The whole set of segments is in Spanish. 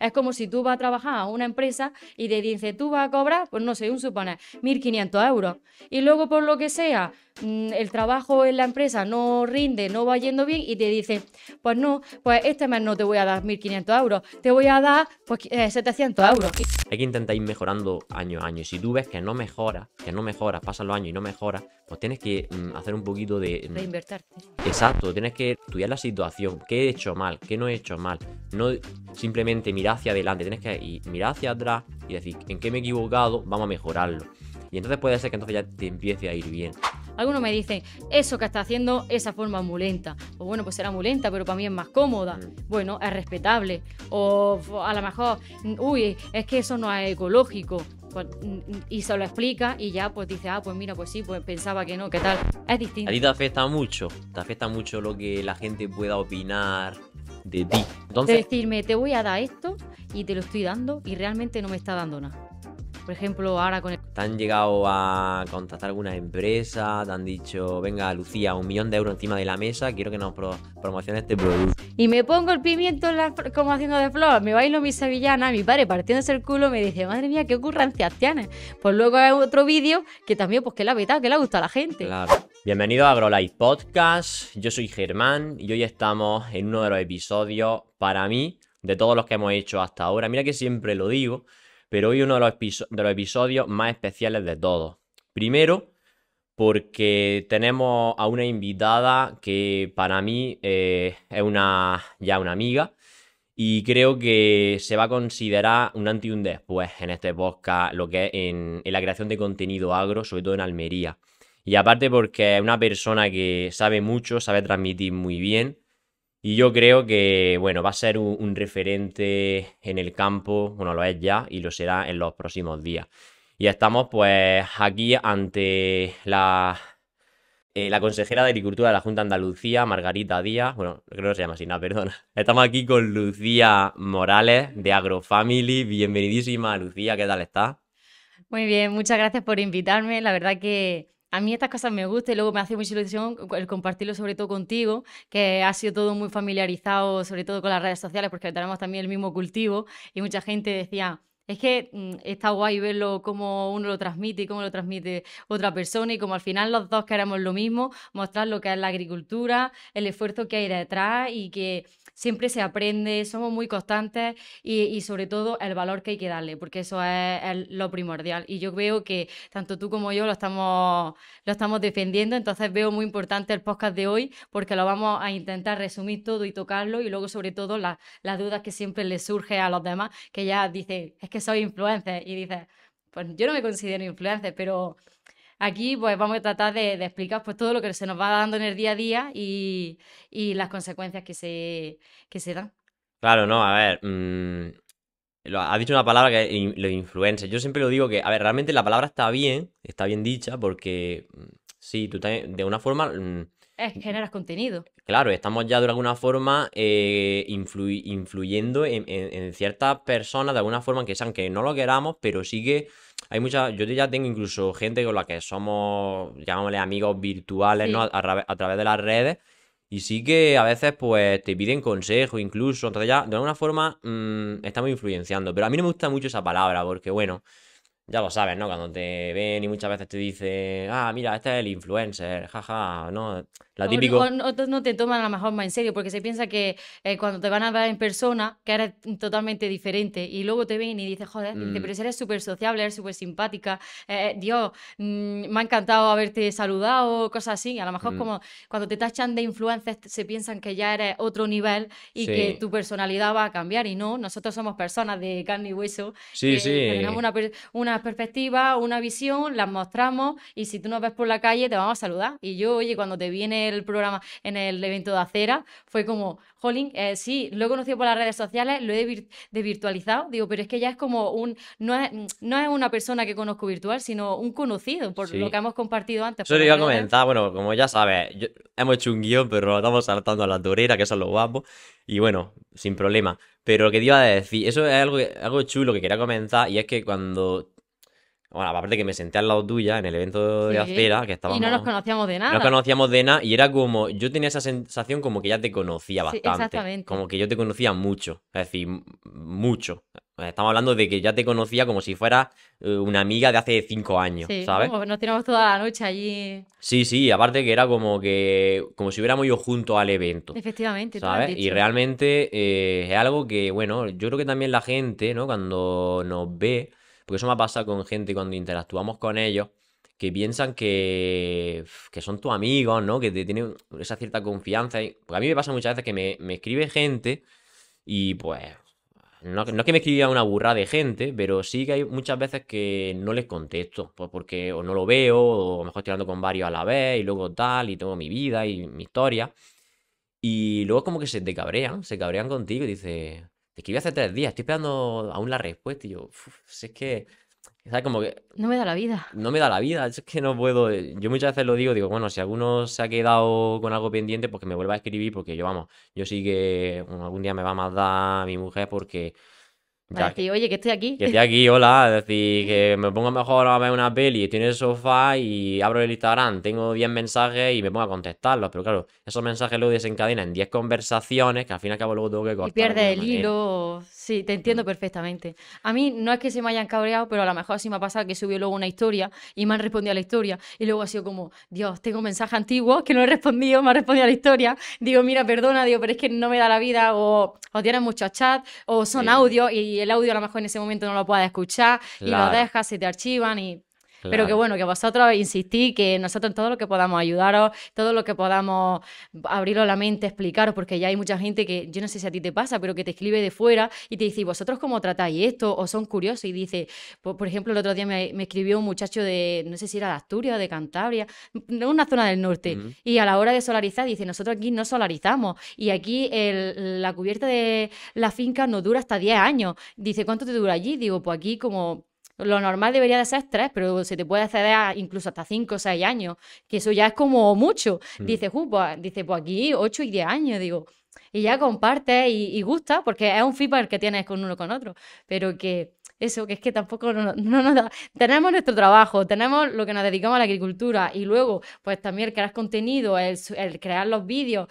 Es como si tú vas a trabajar a una empresa y te dice, tú vas a cobrar, pues no sé, un suponer, 1.500 euros. Y luego, por lo que sea, mm, el trabajo en la empresa no rinde, no va yendo bien y te dice, pues no, pues este mes no te voy a dar 1.500 euros, te voy a dar pues, 700 eh, euros. Hay que intentar ir mejorando año a año. Si tú ves que no mejora que no mejora pasan los años y no mejora pues tienes que mm, hacer un poquito de... Mm, invertir Exacto, tienes que estudiar la situación, qué he hecho mal, qué no he hecho mal. No simplemente mirar hacia adelante, tienes que mirar hacia atrás y decir, ¿en qué me he equivocado? Vamos a mejorarlo. Y entonces puede ser que entonces ya te empiece a ir bien. Algunos me dicen, eso que está haciendo, esa forma ambulenta muy lenta. Pues bueno, pues será muy lenta, pero para mí es más cómoda. Mm. Bueno, es respetable. O a lo mejor, uy, es que eso no es ecológico. Pues, y se lo explica y ya pues dice, ah, pues mira, pues sí, pues pensaba que no, ¿qué tal? Es distinto. A ti te afecta mucho, te afecta mucho lo que la gente pueda opinar, de ti. Entonces, de decirme, te voy a dar esto y te lo estoy dando y realmente no me está dando nada. Por ejemplo, ahora con el... ¿Te han llegado a contactar alguna empresa? ¿Te han dicho, venga, Lucía, un millón de euros encima de la mesa, quiero que nos pro promociones este producto? Y me pongo el pimiento como haciendo de flor, me bailo mi sevillana, mi padre partiendo el culo me dice, madre mía, qué ocurrencias tienes. Pues luego hay otro vídeo que también, pues que la ha que le gusta a la gente. Claro. Bienvenidos a AgroLife Podcast, yo soy Germán y hoy estamos en uno de los episodios para mí de todos los que hemos hecho hasta ahora. Mira que siempre lo digo, pero hoy uno de los, episodios más especiales de todos. Primero, porque tenemos a una invitada que para mí eh, es una, ya una amiga y creo que se va a considerar un antes y un después en este podcast, lo que es en la creación de contenido agro, sobre todo en Almería. Y aparte porque es una persona que sabe mucho, sabe transmitir muy bien. Y yo creo que, bueno, va a ser un, referente en el campo, bueno, lo es ya y lo será en los próximos días. Y estamos pues aquí ante la, eh, la consejera de Agricultura de la Junta de Andalucía, Margarita Díaz, bueno, creo que se llama así, no perdona. Estamos aquí con Lucía Morales de Agrofamily. Bienvenidísima, Lucía, ¿qué tal estás? Muy bien, muchas gracias por invitarme. La verdad que a mí estas cosas me gustan y luego me hace mucha ilusión el compartirlo sobre todo contigo, que ha sido todo muy familiarizado, sobre todo con las redes sociales, porque tenemos también el mismo cultivo y mucha gente decía, es que mm, está guay verlo cómo uno lo transmite y cómo lo transmite otra persona y como al final los dos queremos lo mismo, mostrar lo que es la agricultura, el esfuerzo que hay detrás y que siempre se aprende, somos muy constantes y, sobre todo el valor que hay que darle, porque eso es, lo primordial. Y yo veo que tanto tú como yo lo estamos, lo estamos defendiendo, entonces veo muy importante el podcast de hoy porque lo vamos a intentar resumir todo y tocarlo y luego sobre todo las dudas que siempre le surge a los demás, que ya dice, es que soy influencer y dices, pues yo no me considero influencer, pero aquí pues vamos a tratar de, explicar pues todo lo que se nos va dando en el día a día y, las consecuencias que se, que se dan. Claro, no, a ver, mm, lo, ha dicho una palabra que es lo influencer. Yo siempre lo digo que, a ver, realmente la palabra está bien, está bien dicha porque mm, sí, tú también, de una forma... Mm, es generas contenido. Claro, estamos ya de alguna forma eh, influyendo en, ciertas personas, de alguna forma, que sean que no lo queramos, pero sí que hay muchas. Yo ya tengo incluso gente con la que somos, llamémosle amigos virtuales, ¿no? A, través de las redes. Y sí que a veces pues te piden consejo incluso. Entonces ya de alguna forma mm, estamos influenciando. Pero a mí no me gusta mucho esa palabra porque bueno, ya lo sabes, ¿no? Cuando te ven y muchas veces te dicen, ah, mira, este es el influencer, jaja, ¿no? La típico... no te toman a lo mejor más en serio, porque se piensa que eh, cuando te van a ver en persona, que eres totalmente diferente, y luego te ven y dices, joder, mm. pero eres súper sociable, eres súper simpática, eh, Dios, mm, me ha encantado haberte saludado, cosas así. A lo mejor mm. como cuando te tachan de influencers, se piensan que ya eres otro nivel y que tu personalidad va a cambiar, y no, nosotros somos personas de carne y hueso. Sí, sí. tenemos una, una perspectiva, una visión, las mostramos, y si tú nos ves por la calle, te vamos a saludar. Y yo, oye, cuando te viene el programa, en el evento de Acera, fue como, jolín, eh, sí, lo he conocido por las redes sociales, lo he virtualizado, desvirtualizado, digo, pero es que ya es como un, no es, no es una persona que conozco virtual, sino un conocido, por lo que hemos compartido antes. Eso iba a ¿eh? comentar, bueno, como ya sabes, hemos hecho un guión, pero lo estamos saltando a la torera, que eso es lo guapo, y bueno, sin problema. Pero lo que te iba a decir, eso es algo, algo chulo que quería comentar, y es que cuando bueno, aparte que me senté al lado tuya en el evento de acera, que estábamos... Y no nos conocíamos de nada. No nos conocíamos de nada y era como... Yo tenía esa sensación como que ya te conocía bastante. exactamente. Como que yo te conocía mucho. Es decir, mucho. Estamos hablando de que ya te conocía como si fueras eh, una amiga de hace cinco años, sí, ¿sabes? Nos teníamos toda la noche allí. Sí, sí, aparte que era como que como si hubiéramos ido juntos al evento. Efectivamente, ¿sabes? Y realmente eh, es algo que, bueno, yo creo que también la gente, ¿no? Cuando nos ve, porque eso me ha pasado con gente cuando interactuamos con ellos, que piensan que, son tus amigos, ¿no? Que te tienen esa cierta confianza. Y, porque a mí me pasa muchas veces que me, escribe gente y pues no, es que me escriba una burra de gente, pero sí que hay muchas veces que no les contesto, pues porque o no lo veo, o mejor estoy hablando con varios a la vez, y luego tal, y tengo mi vida y mi historia. Y luego como que se te cabrean, se cabrean contigo y dices, escribí hace tres días, estoy esperando aún la respuesta. Y yo, es que. Como que. No me da la vida. No me da la vida, es que no puedo. Yo muchas veces lo digo, digo, bueno, si alguno se ha quedado con algo pendiente, pues que me vuelva a escribir, porque yo, vamos, yo sí que algún día me va a mandar mi mujer porque oye, que estoy aquí. Que estoy aquí, hola. Es decir, que me pongo mejor a ver una peli, estoy en el sofá y abro el Instagram, tengo 10 mensajes y me pongo a contestarlos. Pero claro, esos mensajes luego desencadenan en 10 conversaciones que al fin y al cabo luego tengo que cortar. Y pierde el hilo. Eh, Sí, te entiendo perfectamente. A mí no es que se me hayan cabreado, pero a lo mejor sí me ha pasado que subió luego una historia y me han respondido a la historia. Y luego ha sido como, Dios, tengo un mensaje antiguo que no he respondido, me han respondido a la historia. Digo, mira, perdona, Dios, pero es que no me da la vida, o, o tienes chat o son audio y el audio a lo mejor en ese momento no lo puedes escuchar, y lo dejas, se te archivan, y pero que bueno, que vosotros insistís, que nosotros en todo lo que podamos ayudaros, todo lo que podamos abriros la mente, explicaros, porque ya hay mucha gente que, yo no sé si a ti te pasa, pero que te escribe de fuera y te dice, vosotros cómo tratáis esto? O son curiosos y dice, por, ejemplo, el otro día me, escribió un muchacho de, no sé si era de Asturias, o de Cantabria, de una zona del norte, y a la hora de solarizar dice, nosotros aquí no solarizamos y aquí la cubierta de la finca no dura hasta 10 años. Dice, ¿cuánto te dura allí? Digo, pues aquí como lo normal debería de ser tres, pero se te puede acceder incluso hasta cinco o seis años, que eso ya es como mucho. Mm. Pues, dice, pues, dice, aquí ocho y diez años, digo. Y ya compartes y, gusta, porque es un feedback que tienes con uno con otro, pero que eso, que es que tampoco no, nos da. Tenemos nuestro trabajo, tenemos lo que nos dedicamos a la agricultura y luego, pues también el crear contenido, el, el crear los vídeos,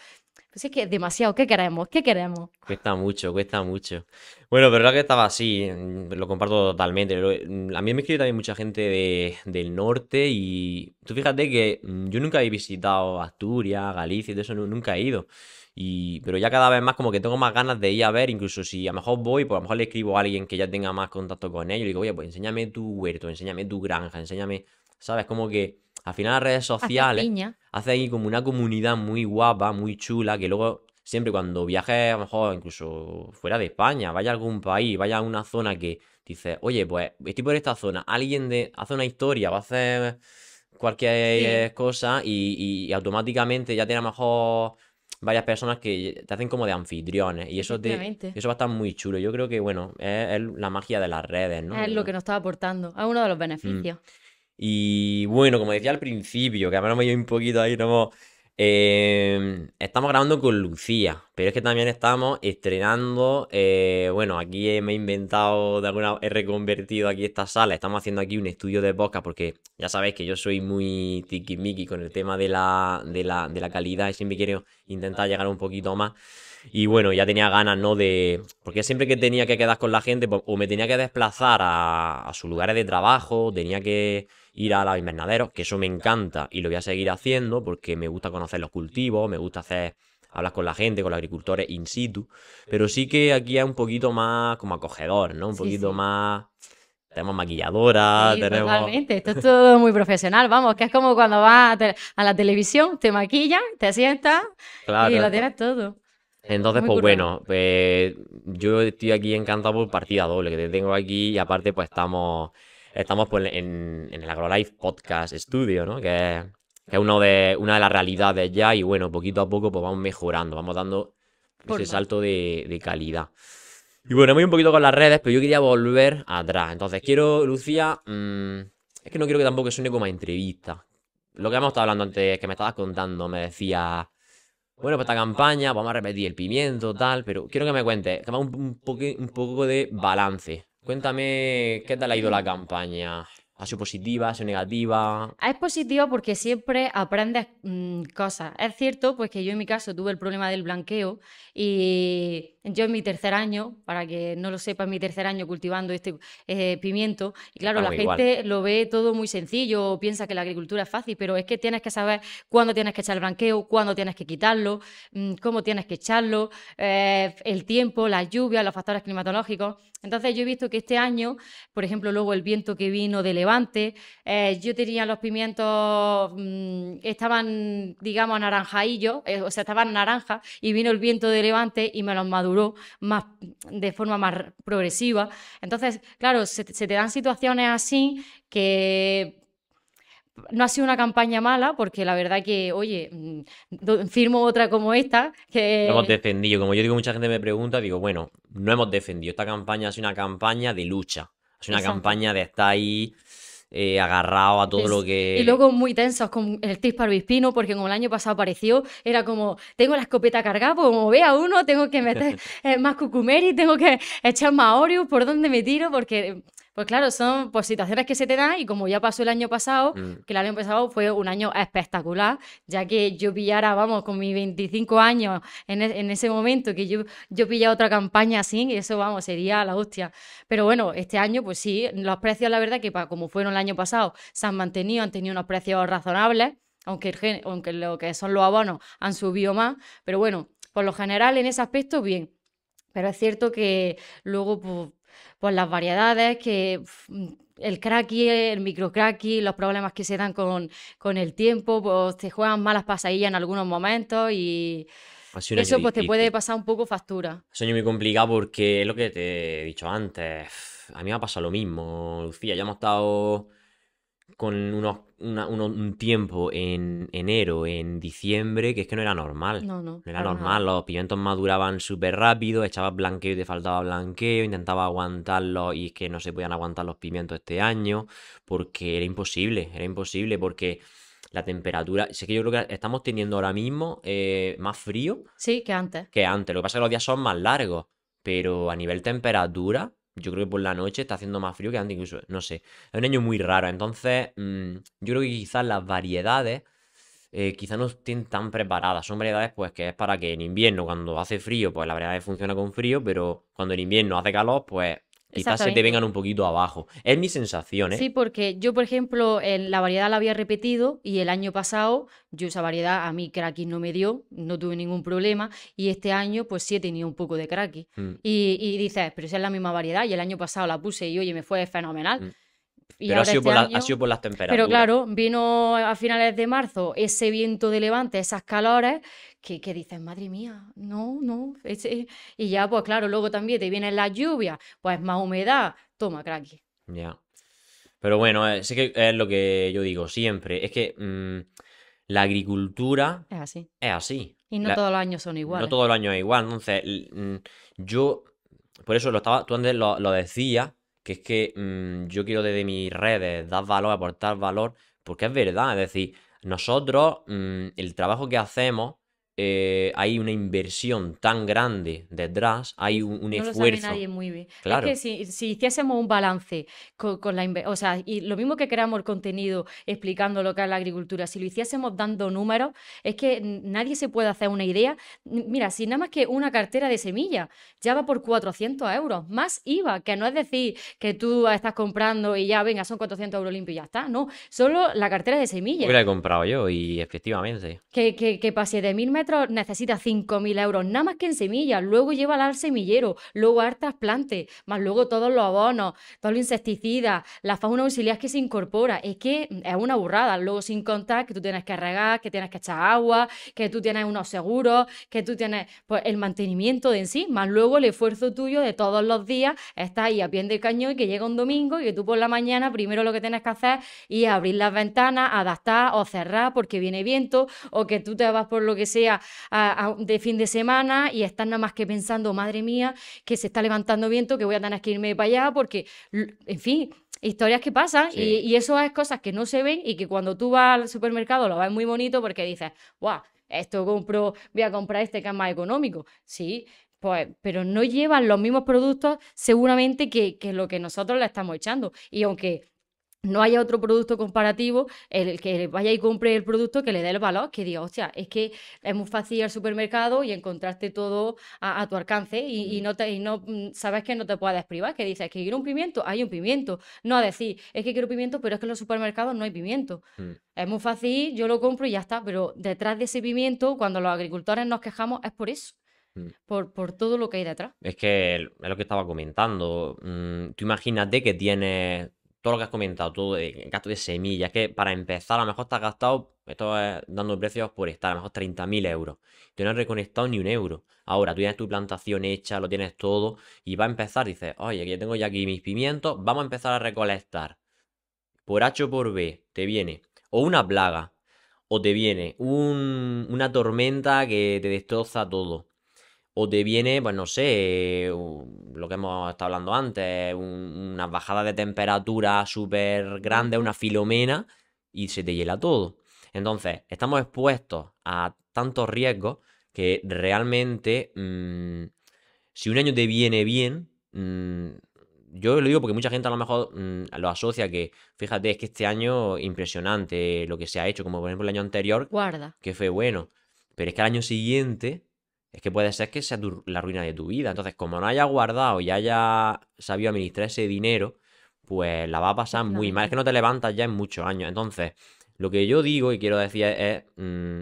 pues es que demasiado, ¿qué queremos? ¿Qué queremos? Cuesta mucho, cuesta mucho. Bueno, pero verdad que estaba así, mm, lo comparto totalmente. Mm, a mí me escribe también mucha gente de, del norte y tú fíjate que mm, yo nunca he visitado Asturias, Galicia y todo eso, nunca he ido. Y, pero ya cada vez más como que tengo más ganas de ir a ver, incluso si a lo mejor voy, pues a lo mejor le escribo a alguien que ya tenga más contacto con ellos y digo, oye, pues enséñame tu huerto, enséñame tu granja, enséñame, ¿sabes? Como que al final las redes sociales hace ahí como una comunidad muy guapa, muy chula, que luego siempre cuando viajes, a lo mejor incluso fuera de España, vaya a algún país, vaya a una zona que dices, oye, pues estoy por esta zona, alguien de, hace una historia, va a hacer cualquier cosa y, automáticamente ya tiene a lo mejor varias personas que te hacen como de anfitriones y eso te, eso va a estar muy chulo. Yo creo que, bueno, es, la magia de las redes, ¿no? Es lo que nos está aportando, es uno de los mm. beneficios. Y bueno, como decía al principio, que ahora me un poquito ahí, em, estamos grabando con Lucía, pero es que también estamos estrenando. Eh, bueno, aquí me he inventado de alguna he reconvertido aquí esta sala. Estamos haciendo aquí un estudio de podcast porque ya sabéis que yo soy muy miki con el tema de la, de la, calidad y siempre quiero intentar llegar un poquito más. Y bueno, ya tenía ganas, ¿no? De. Porque siempre que tenía que quedar con la gente, pues, o me tenía que desplazar a, a sus lugares de trabajo, tenía que ir a los invernaderos, que eso me encanta y lo voy a seguir haciendo porque me gusta conocer los cultivos, me gusta hacer hablar con la gente, con los agricultores in situ, pero sí que aquí es un poquito más como acogedor, ¿no? Un poquito más... Tenemos maquilladora, tenemos... Totalmente, esto es todo muy profesional, vamos, que es como cuando vas a, la televisión, te maquillan, te sientas y lo tienes todo. Entonces, pues bueno, pues, yo estoy aquí encantado por partida doble, que te tengo aquí y aparte pues estamos estamos pues, en, el AgroLife Podcast Studio, ¿no? Que, es uno de, una de las realidades ya y bueno, poquito a poco pues vamos mejorando, vamos dando ese salto de, calidad. Y bueno, hemos ido un poquito con las redes, pero yo quería volver atrás. Entonces, quiero, Lucía, mm, es que no quiero que tampoco suene como a entrevista. Lo que hemos estado hablando antes, que me estabas contando, me decía, bueno, pues esta campaña, vamos a repetir el pimiento, tal, pero quiero que me cuentes, que me poco, un poco de balance. Cuéntame qué tal ha ido la campaña. ¿Ha sido positiva? ¿Ha sido negativa? Es positiva porque siempre aprendes mm, cosas. Es cierto, pues que yo en mi caso tuve el problema del blanqueo y yo en mi tercer año, para que no lo sepa, en mi tercer año cultivando este eh, pimiento, y claro, la gente lo ve todo muy sencillo, piensa que la agricultura es fácil, pero es que tienes que saber cuándo tienes que echar el blanqueo, cuándo tienes que quitarlo, mm, cómo tienes que echarlo, eh, el tiempo, las lluvias, los factores climatológicos. Entonces yo he visto que este año, por ejemplo, luego el viento que vino de Levante, eh, yo tenía los pimientos, mm, estaban, digamos, naranjaillos, o sea, estaban naranja, y vino el viento de Levante y me los maduró más, de forma más progresiva. Entonces, claro, se, te dan situaciones así que no ha sido una campaña mala, porque la verdad que, oye, mm, firmo otra como esta. Que... No hemos defendido. Como yo digo, mucha gente me pregunta, digo, bueno, no hemos defendido. Esta campaña es una campaña de lucha. Es una campaña de estar ahí eh, agarrado a todo lo que. Y luego muy tensos con el Tisparo Bispino, porque como el año pasado apareció, era como: tengo la escopeta cargada, pues como vea uno, tengo que meter eh, más cucumeri, tengo que echar más oreos ¿por dónde me tiro? Porque pues claro, son pues, situaciones que se te dan y como ya pasó el año pasado, mm. que el año pasado fue un año espectacular, ya que yo pillara, vamos, con mis 25 años e, en, ese momento, que yo, yo pillara otra campaña así, y eso, vamos, sería la hostia. Pero bueno, este año, pues sí, los precios, la verdad, que como fueron el año pasado, se han mantenido, han tenido unos precios razonables, aunque, aunque lo que son los abonos han subido más, pero bueno, por lo general en ese aspecto, bien. Pero es cierto que luego, pues pues las variedades que mm, el cracky, el microcracky, los problemas que se dan con, el tiempo, pues te juegan malas pasadillas en algunos momentos y eso pues te puede pasar un poco factura. Es muy complicado porque es lo que te he dicho antes. A mí me ha pasado lo mismo, Lucía. Ya hemos estado con unos, un tiempo en enero, en diciembre, que es que no era normal. No, no. No era normal. Los pimientos maduraban súper rápido, echabas blanqueo y te faltaba blanqueo, intentaba aguantarlo y es que no se podían aguantar los pimientos este año, porque era imposible, era imposible, porque la temperatura. Sé que yo creo que estamos teniendo ahora mismo eh, más frío. Sí, que antes. Que antes. Lo que pasa es que los días son más largos, pero a nivel temperatura yo creo que por la noche está haciendo más frío que antes incluso, no sé. Es un año muy raro, entonces mm, yo creo que quizás las variedades eh, quizás no estén tan preparadas. Son variedades pues que es para que en invierno cuando hace frío, pues la variedad funciona con frío, pero cuando en invierno hace calor, pues Quizás se te vengan un poquito abajo. Es mi sensación, ¿eh? Sí, porque yo, por ejemplo, la variedad la había repetido y el año pasado yo esa variedad a mí cracking no me dio, no tuve ningún problema y este año pues sí he tenido un poco de cracky mm. Y, dices, pero si es la misma variedad y el año pasado la puse y oye, me fue fenomenal. Mm. pero ha sido, este por ha sido, por las temperaturas. Pero claro, vino a finales de marzo ese viento de levante, esas calores, que, dices, madre mía, no, no. Y ya, pues claro, luego también te viene la lluvia pues más humedad. Toma, crack Ya. Pero bueno, eh, sí que es lo que yo digo siempre. Es que mm, la agricultura es así. Es así. Y no todos los años son iguales. No todos los años es igual. Entonces, mm, yo, por eso lo estaba, tú antes lo, lo decías, que es que mm, yo quiero desde mis redes dar valor, aportar valor, porque es verdad. Es decir, nosotros, el trabajo que hacemos eh, hay una inversión tan grande detrás, hay un, no esfuerzo. Lo nadie muy bien. Claro. Es que si, hiciésemos un balance con, la o sea, y lo mismo que creamos el contenido explicando lo que es la agricultura, si lo hiciésemos dando números, es que nadie se puede hacer una idea. Mira, si nada más que una cartera de semillas ya va por 400 euros, más IVA, que no es decir que tú estás comprando y ya, venga, son 400 euros limpios y ya está, no, solo la cartera de semillas. he comprado yo y efectivamente. Que, que, de 1000 metros Necesitas necesita 5.000 euros, nada más que en semillas, luego lleva al semillero, luego hartas trasplante, más luego todos los abonos, todos los insecticidas, la fauna auxiliar que se incorpora. Es que mm, es una burrada, luego sin contar que tú tienes que regar, que tienes que echar agua, que tú tienes unos seguros, que tú tienes pues, el mantenimiento de en sí, más luego el esfuerzo tuyo de todos los días, está ahí a pie de cañón y que llega un domingo y que tú por la mañana primero lo que tienes que hacer es abrir las ventanas, adaptar o cerrar porque viene viento o que tú te vas por lo que sea de fin de semana y están nada más que pensando, madre mía, que se está levantando viento, que voy a tener que irme para allá, porque, en fin, historias que pasan y, eso es cosas que no se ven y que cuando tú vas al supermercado lo ves muy bonito porque dices, guau, esto compro, voy a comprar este que es más económico. Sí, pues, pero no llevan los mismos productos seguramente que, que lo que nosotros le estamos echando. Y aunque no haya otro producto comparativo, el que vaya y compre el producto que le dé el valor, que diga, hostia, es que es muy fácil ir al supermercado y encontrarte todo a, tu alcance y, mm. no te, y no mm, sabes que no te puedes privar, que dices, es que quiero un pimiento, hay un pimiento, no a decir, es que quiero pimiento, pero es que en los supermercados no hay pimiento. Mm. Es muy fácil, yo lo compro y ya está, pero detrás de ese pimiento, cuando los agricultores nos quejamos, es por eso. Por, por, todo lo que hay detrás. Es que es lo que estaba comentando. Tú imagínate que tienes todo lo que has comentado, todo el eh, gasto de semillas, que para empezar a lo mejor te has gastado, esto es dando precios por estar, a lo mejor 30.000 euros. Tú no has reconectado ni un euro. Ahora tú tienes tu plantación hecha, lo tienes todo, y va a empezar, dices, oye, que tengo ya aquí mis pimientos, vamos a empezar a recolectar. Por H o por B, te viene o una plaga, o te viene un, una tormenta que te destroza todo. O te viene, pues no sé, eh, lo que hemos estado hablando antes, una bajada de temperatura súper grande, una filomena, y se te hiela todo. Entonces, estamos expuestos a tantos riesgos que realmente, mm, si un año te viene bien, mm, yo lo digo porque mucha gente a lo mejor mm, lo asocia que, fíjate, es que este año impresionante lo que se ha hecho, como por ejemplo el año anterior, Guarda. que fue bueno, pero es que el año siguiente es que puede ser que sea la ruina de tu vida. Entonces, como no haya guardado y hayas sabido administrar ese dinero, pues la va a pasar muy mal. Es que no te levantas ya en muchos años. Entonces, lo que yo digo y quiero decir es, mm,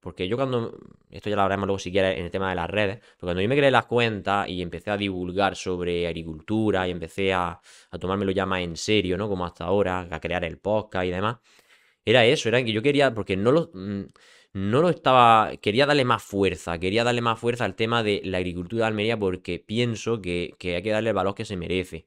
porque yo cuando, esto ya lo hablaremos luego si quieres en el tema de las redes, pero cuando yo me creé las cuentas y empecé a divulgar sobre agricultura y empecé a, a tomármelo ya más en serio, ¿no? Como hasta ahora, a crear el podcast y demás, era eso, era que yo quería, porque no lo... Mm, no lo estaba, quería darle más fuerza, quería darle más fuerza al tema de la agricultura de Almería porque pienso que, hay que darle el valor que se merece.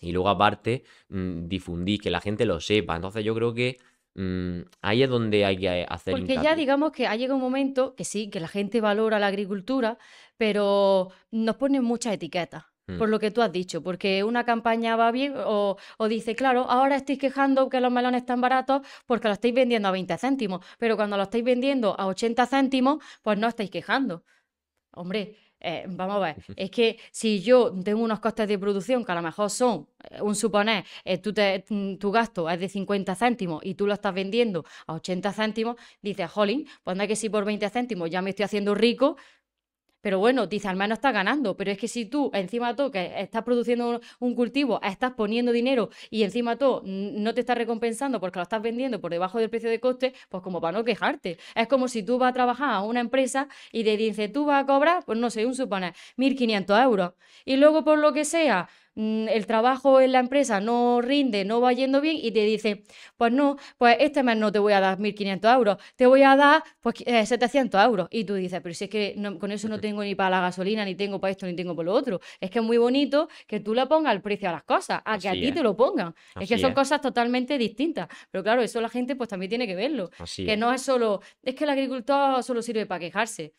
Y luego aparte, mm, difundir, que la gente lo sepa. Entonces yo creo que mm, ahí es donde hay que hacer... Porque ya digamos que ha llegado un momento que sí, que la gente valora la agricultura, pero nos ponen muchas etiquetas. Mm. por lo que tú has dicho, porque una campaña va bien o, dice, claro, ahora estáis quejando que los melones están baratos porque lo estáis vendiendo a 20 céntimos, pero cuando lo estáis vendiendo a 80 céntimos, pues no estáis quejando. Hombre, eh, vamos a ver, es que si yo tengo unos costes de producción que a lo mejor son, eh, un suponer, eh, te, mm, tu gasto es de 50 céntimos y tú lo estás vendiendo a 80 céntimos, dices, jolín, pues no es que si por 20 céntimos ya me estoy haciendo rico, pero bueno, dice, al menos estás ganando. Pero es que si tú encima tú que estás produciendo un cultivo, estás poniendo dinero y encima todo no te estás recompensando porque lo estás vendiendo por debajo del precio de coste, pues como para no quejarte. Es como si tú vas a trabajar a una empresa y te dice, tú vas a cobrar, pues no sé, un suponer, 1.500 euros. Y luego por lo que sea, Mm, el trabajo en la empresa no rinde, no va yendo bien y te dice, pues no, pues este mes no te voy a dar 1.500 euros, te voy a dar pues 700 eh, euros. Y tú dices, pero si es que con eso no tengo ni para la gasolina, ni tengo para esto, ni tengo para lo otro. Es que es muy bonito que tú le pongas el precio a las cosas, a que a ti te lo pongan. es que son cosas totalmente distintas. Pero claro, eso la gente pues también tiene que verlo. que no es solo, es que el agricultor solo sirve para quejarse.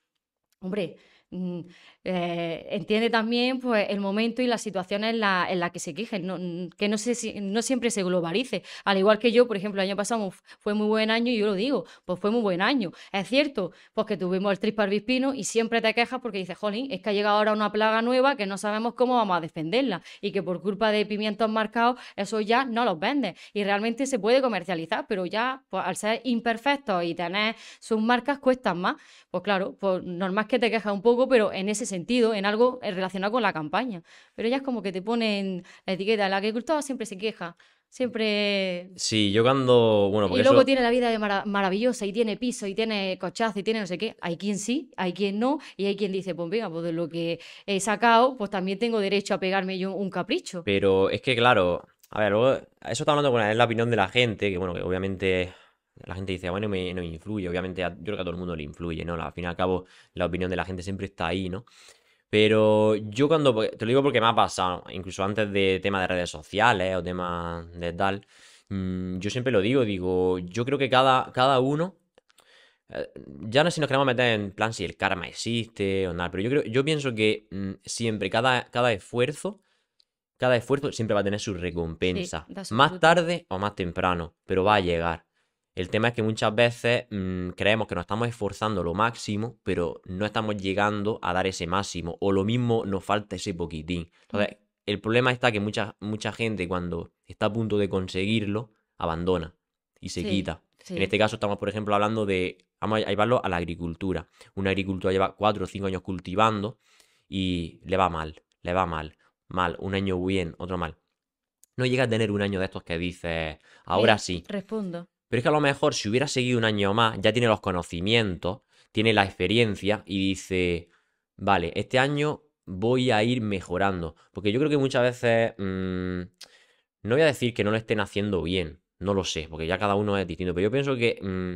Hombre, mm, eh, entiende también pues, el momento y las situaciones en las la que se quejen, que no, se, no siempre se globalice. Al igual que yo, por ejemplo, el año pasado fue muy buen año y yo lo digo, pues fue muy buen año. Es cierto, pues que tuvimos el trispar Bispino y siempre te quejas porque dices, jolín, es que ha llegado ahora una plaga nueva que no sabemos cómo vamos a defenderla y que por culpa de pimientos marcados, eso ya no los venden y realmente se puede comercializar, pero ya pues, al ser imperfectos y tener sus marcas cuestan más, pues claro, pues normal que te quejas un poco, pero en ese sentido sentido, en algo eh, relacionado con la campaña. Pero ya es como que te ponen la etiqueta, la que agricultor siempre se queja, siempre... Sí, yo cuando... Bueno, y luego tiene la vida de maravillosa y tiene piso y tiene cochazo y tiene no sé qué. Hay quien sí, hay quien no y hay quien dice, pues venga, pues de lo que he sacado, pues también tengo derecho a pegarme yo un capricho. Pero es que claro, a ver, luego, eso está hablando, con la opinión de la gente, que bueno, que obviamente la gente dice, bueno, me, no influye. Obviamente, yo creo que a todo el mundo le influye, ¿no? Al fin y al cabo, la opinión de la gente siempre está ahí, ¿no? Pero yo cuando, pues, te lo digo porque me ha pasado, incluso antes de tema de redes sociales o tema de tal, mm, yo siempre lo digo, digo, yo creo que cada, cada uno, eh, ya no sé si nos queremos meter en plan si el karma existe o nada, pero yo, creo, yo pienso que mm, siempre, cada, cada esfuerzo, cada esfuerzo siempre va a tener su recompensa, más tarde o más temprano, pero va a llegar. El tema es que muchas veces mm, creemos que nos estamos esforzando lo máximo, pero no estamos llegando a dar ese máximo, o lo mismo nos falta ese poquitín. Entonces, mm. el problema está que mucha, mucha gente cuando está a punto de conseguirlo, abandona y se quita. En este caso estamos, por ejemplo, hablando de, vamos a llevarlo a la agricultura. Una agricultura lleva cuatro o cinco años cultivando y le va mal, le va mal, mal, un año bien, otro mal. No llega a tener un año de estos que dices, ahora sí. Respondo. Pero es que a lo mejor si hubiera seguido un año más, ya tiene los conocimientos, tiene la experiencia y dice, vale, este año voy a ir mejorando. Porque yo creo que muchas veces, mm, no voy a decir que no lo estén haciendo bien, no lo sé, porque ya cada uno es distinto, pero yo pienso que mm,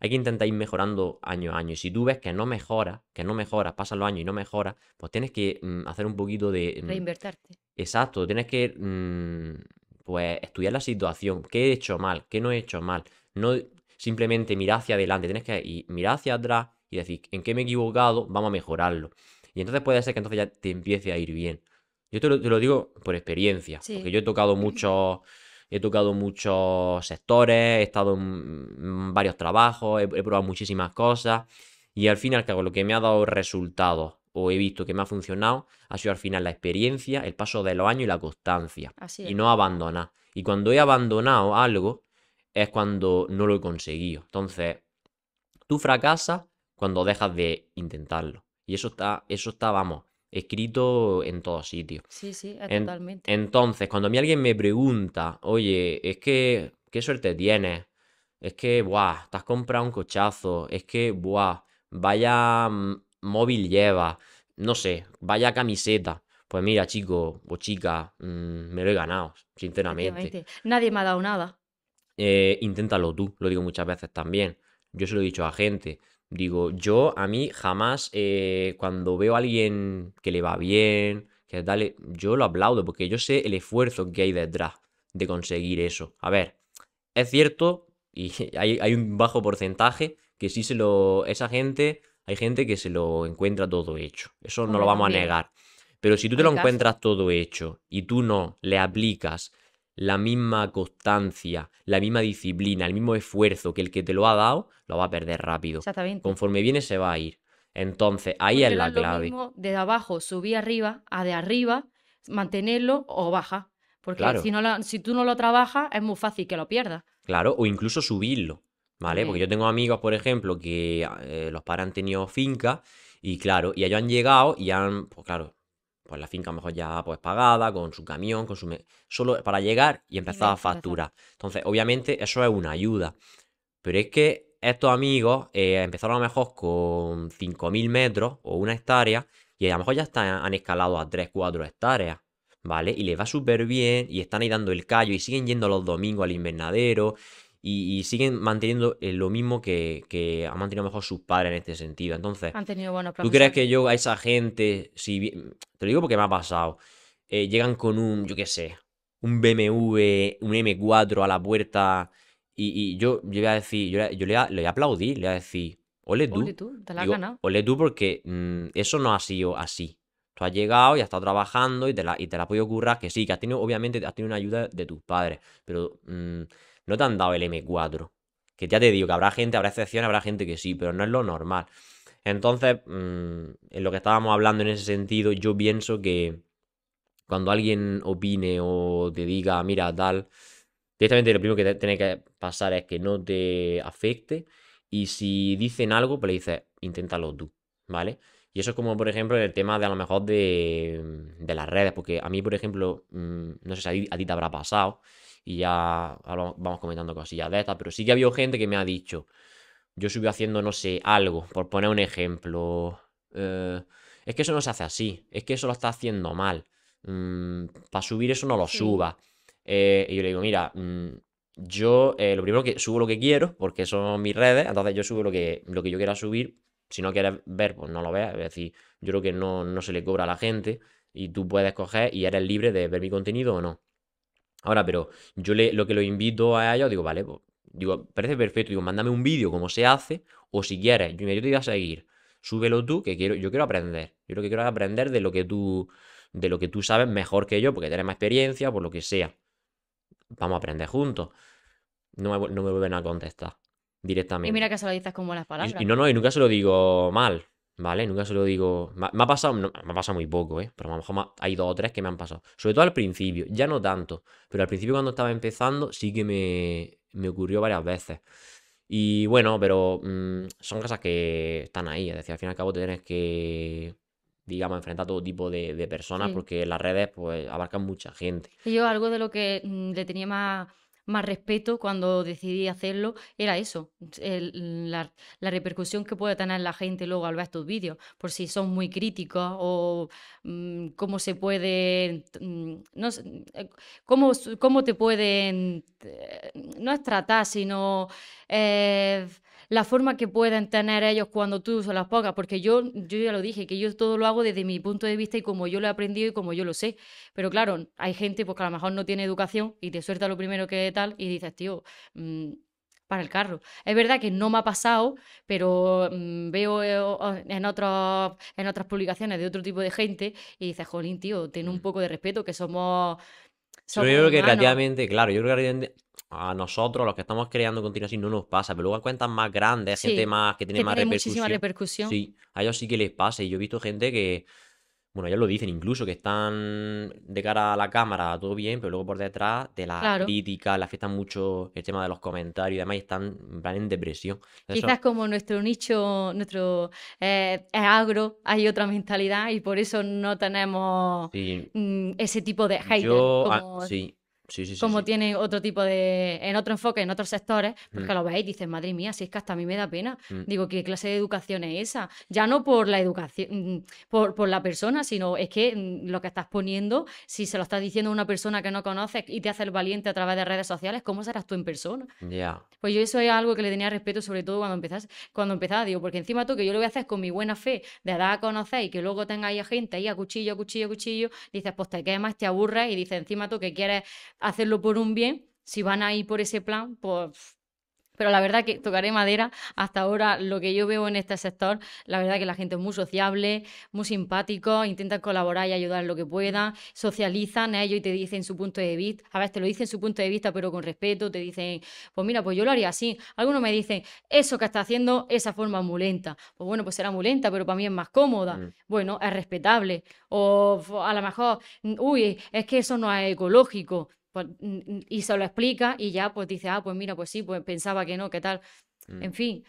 hay que intentar ir mejorando año a año. Y si tú ves que no mejora que no mejora pasan los años y no mejora pues tienes que mm, hacer un poquito de... Reinvertarte. Exacto, tienes que pues estudiar la situación, qué he hecho mal, qué no he hecho mal, no simplemente mirar hacia adelante, tienes que mirar hacia atrás y decir, ¿en qué me he equivocado? Vamos a mejorarlo. Y entonces puede ser que entonces ya te empiece a ir bien. Yo te lo, te lo digo por experiencia, porque yo he tocado muchos he tocado muchos sectores, he estado en varios trabajos, he, probado muchísimas cosas y al final, cabo, lo que me ha dado resultados o he visto que me ha funcionado ha sido al final la experiencia, el paso de los años y la constancia. y no abandonar. Y cuando he abandonado algo, es cuando no lo he conseguido. Entonces, tú fracasas cuando dejas de intentarlo. Y eso está, eso está, vamos, escrito en todos sitios. Sí, sí, totalmente. Entonces, cuando a mí alguien me pregunta, oye, es que, ¿qué suerte tienes? Es que, buah, te has comprado un cochazo. Es que, buah, vaya mm, móvil lleva. No sé, vaya camiseta. Pues mira, chico o chica, mm, me lo he ganado, sinceramente. Nadie me ha dado nada. Eh, inténtalo tú, lo digo muchas veces también. Yo se lo he dicho a gente. Digo, yo a mí jamás eh, cuando veo a alguien que le va bien, que dale, yo lo aplaudo porque yo sé el esfuerzo que hay detrás de conseguir eso. A ver, es cierto y hay, hay un bajo porcentaje que sí se lo, esa gente, hay gente que se lo encuentra todo hecho. Eso no lo vamos a negar. Pero si tú te lo encuentras todo hecho y tú no le aplicas la misma constancia, la misma disciplina, el mismo esfuerzo que el que te lo ha dado, lo va a perder rápido. Exactamente. Conforme viene se va a ir. Entonces, ahí es la clave. de abajo subir arriba a de arriba, mantenerlo o baja. Porque si, no si tú no lo trabajas, es muy fácil que lo pierdas. Claro, o incluso subirlo. ¿Vale? Porque yo tengo amigos, por ejemplo, que eh, los padres han tenido finca y claro, y ellos han llegado y han, pues claro, pues la finca mejor ya pues pagada, con su camión, con Solo para llegar y empezar a facturar. Entonces, obviamente eso es una ayuda. Pero es que estos amigos eh, empezaron a lo mejor con 5.000 metros o una hectárea y a lo mejor ya han escalado a 3, 4 hectáreas. ¿Vale? Y les va súper bien y están ahí dando el callo y siguen yendo los domingos al invernadero y, siguen manteniendo eh, lo mismo que, han mantenido mejor sus padres en este sentido. Entonces, ¿tú crees que yo a esa gente, si mm, te lo digo porque me ha pasado, eh, llegan con un, yo qué sé, un BMW, un M4 a la puerta y, yo, Le voy a decir, yo, le, voy a aplaudir, le voy a decir, ole tú. Ole tú, te la tú porque mm, eso no ha sido así. Tú has llegado y has estado trabajando y te la, y te la has podido que sí, que obviamente, has tenido una ayuda de tus padres, pero... Mm, no te han dado el M4. Que ya te digo que habrá gente, habrá excepciones, habrá gente que sí, pero no es lo normal. Entonces, mm, en lo que estábamos hablando en ese sentido, yo pienso que cuando alguien opine o te diga, mira, tal, directamente lo primero que tiene que pasar es que no te afecte. Y si dicen algo, pues le dices, inténtalo tú, ¿vale? Y eso es como, por ejemplo, en el tema de a lo mejor de, las redes, porque a mí, por ejemplo, mm, no sé si a ti, te habrá pasado y ya vamos comentando cosillas de estas, pero sí que ha habido gente que me ha dicho, yo subo haciendo, no sé, algo, por poner un ejemplo, eh, es que eso no se hace así, es que eso lo está haciendo mal, mm, para subir eso no lo suba. Eh, y yo le digo, mira, mm, yo eh, lo primero que subo lo que quiero, porque son mis redes, entonces yo subo lo que, lo que yo quiera subir si no quieres ver, pues no lo veas. Es decir, yo creo que no, no se le cobra a la gente y tú puedes coger y eres libre de ver mi contenido o no. Ahora, pero yo le, lo que lo invito a ellos, digo, vale, pues, digo, parece perfecto, digo, mándame un vídeo como se hace, o si quieres, yo, te voy a seguir, súbelo tú, que quiero, yo quiero aprender. Yo lo que quiero es aprender de lo que tú, de lo que tú sabes mejor que yo, porque tienes más experiencia, por lo que sea. Vamos a aprender juntos. No me, no me vuelven a contestar directamente. Y mira que se lo dices como las palabras. Y, no, no, y nunca se lo digo mal, ¿vale? Nunca se lo digo. Me, ha pasado, me ha muy poco, ¿eh? Pero a lo mejor hay dos o tres que me han pasado. Sobre todo al principio, ya no tanto. Pero al principio, cuando estaba empezando, sí que me, ocurrió varias veces. Y bueno, pero mm, son cosas que están ahí. Es decir, al fin y al cabo te tienes que digamos, enfrentar a todo tipo de, personas, porque las redes pues abarcan mucha gente. y Yo algo de lo que mm, le tenía más más respeto cuando decidí hacerlo era eso, la, repercusión que puede tener la gente luego al ver estos vídeos, por si son muy críticos o mm, cómo se puede, mm, no eh, cómo, te pueden, eh, no es tratar, sino... Eh, la forma que pueden tener ellos cuando tú usas las pocas. porque yo, yo ya lo dije, que yo todo lo hago desde mi punto de vista y como yo lo he aprendido y como yo lo sé. Pero claro, hay gente porque pues, a lo mejor no tiene educación y te suelta lo primero que tal y dices, tío, mm, para el carro. Es verdad que no me ha pasado, pero mm, veo eh, en, en otras publicaciones de otro tipo de gente y dices, jolín, tío, ten un mm. poco de respeto, que somos... somos yo creo que relativamente, claro, yo creo que a nosotros, los que estamos creando contenido no nos pasa, pero luego en cuentas más grandes, gente más que tiene más repercusión. Muchísima repercusión. Sí, a ellos sí que les pasa. Y yo he visto gente que, bueno, ellos lo dicen incluso, que están de cara a la cámara, todo bien, pero luego por detrás de la crítica, le mucho el tema de los comentarios y demás, y están en en depresión. Quizás como nuestro nicho, nuestro eh, agro, hay otra mentalidad y por eso no tenemos mm, ese tipo de hate como tiene otro tipo de. en otro enfoque, en otros sectores, porque pues mm. lo veis, y dices, madre mía, si es que hasta a mí me da pena. Mm. Digo, ¿qué clase de educación es esa? Ya no por la educación, mm, por, la persona, sino es que lo que estás poniendo, si se lo estás diciendo a una persona que no conoces y te hace el valiente a través de redes sociales, ¿cómo serás tú en persona? Pues yo eso es algo que le tenía respeto, sobre todo cuando empezás, cuando empezaba, digo, porque encima tú que yo lo voy a hacer con mi buena fe de dar a conocer y que luego tenga a gente ahí a cuchillo, cuchillo, cuchillo, dices, pues te quemas, te aburres y dices, encima tú que quieres hacerlo por un bien. Si van a ir por ese plan, pues pero la verdad que tocaré madera. Hasta ahora lo que yo veo en este sector, la verdad que la gente es muy sociable, muy simpático, intentan colaborar y ayudar en lo que puedan, socializan a ellos y te dicen su punto de vista. A veces te lo dicen su punto de vista, pero con respeto, te dicen, pues mira, pues yo lo haría así. Algunos me dicen, eso que está haciendo, esa forma muy lenta. Pues bueno, pues será muy lenta, pero para mí es más cómoda. Mm. Bueno, es respetable. O a lo mejor, uy, es que eso no es ecológico. Pues, mm, y se lo explica y ya pues dice, ah, pues mira, pues sí, pues pensaba que no, qué tal. Mm. En fin,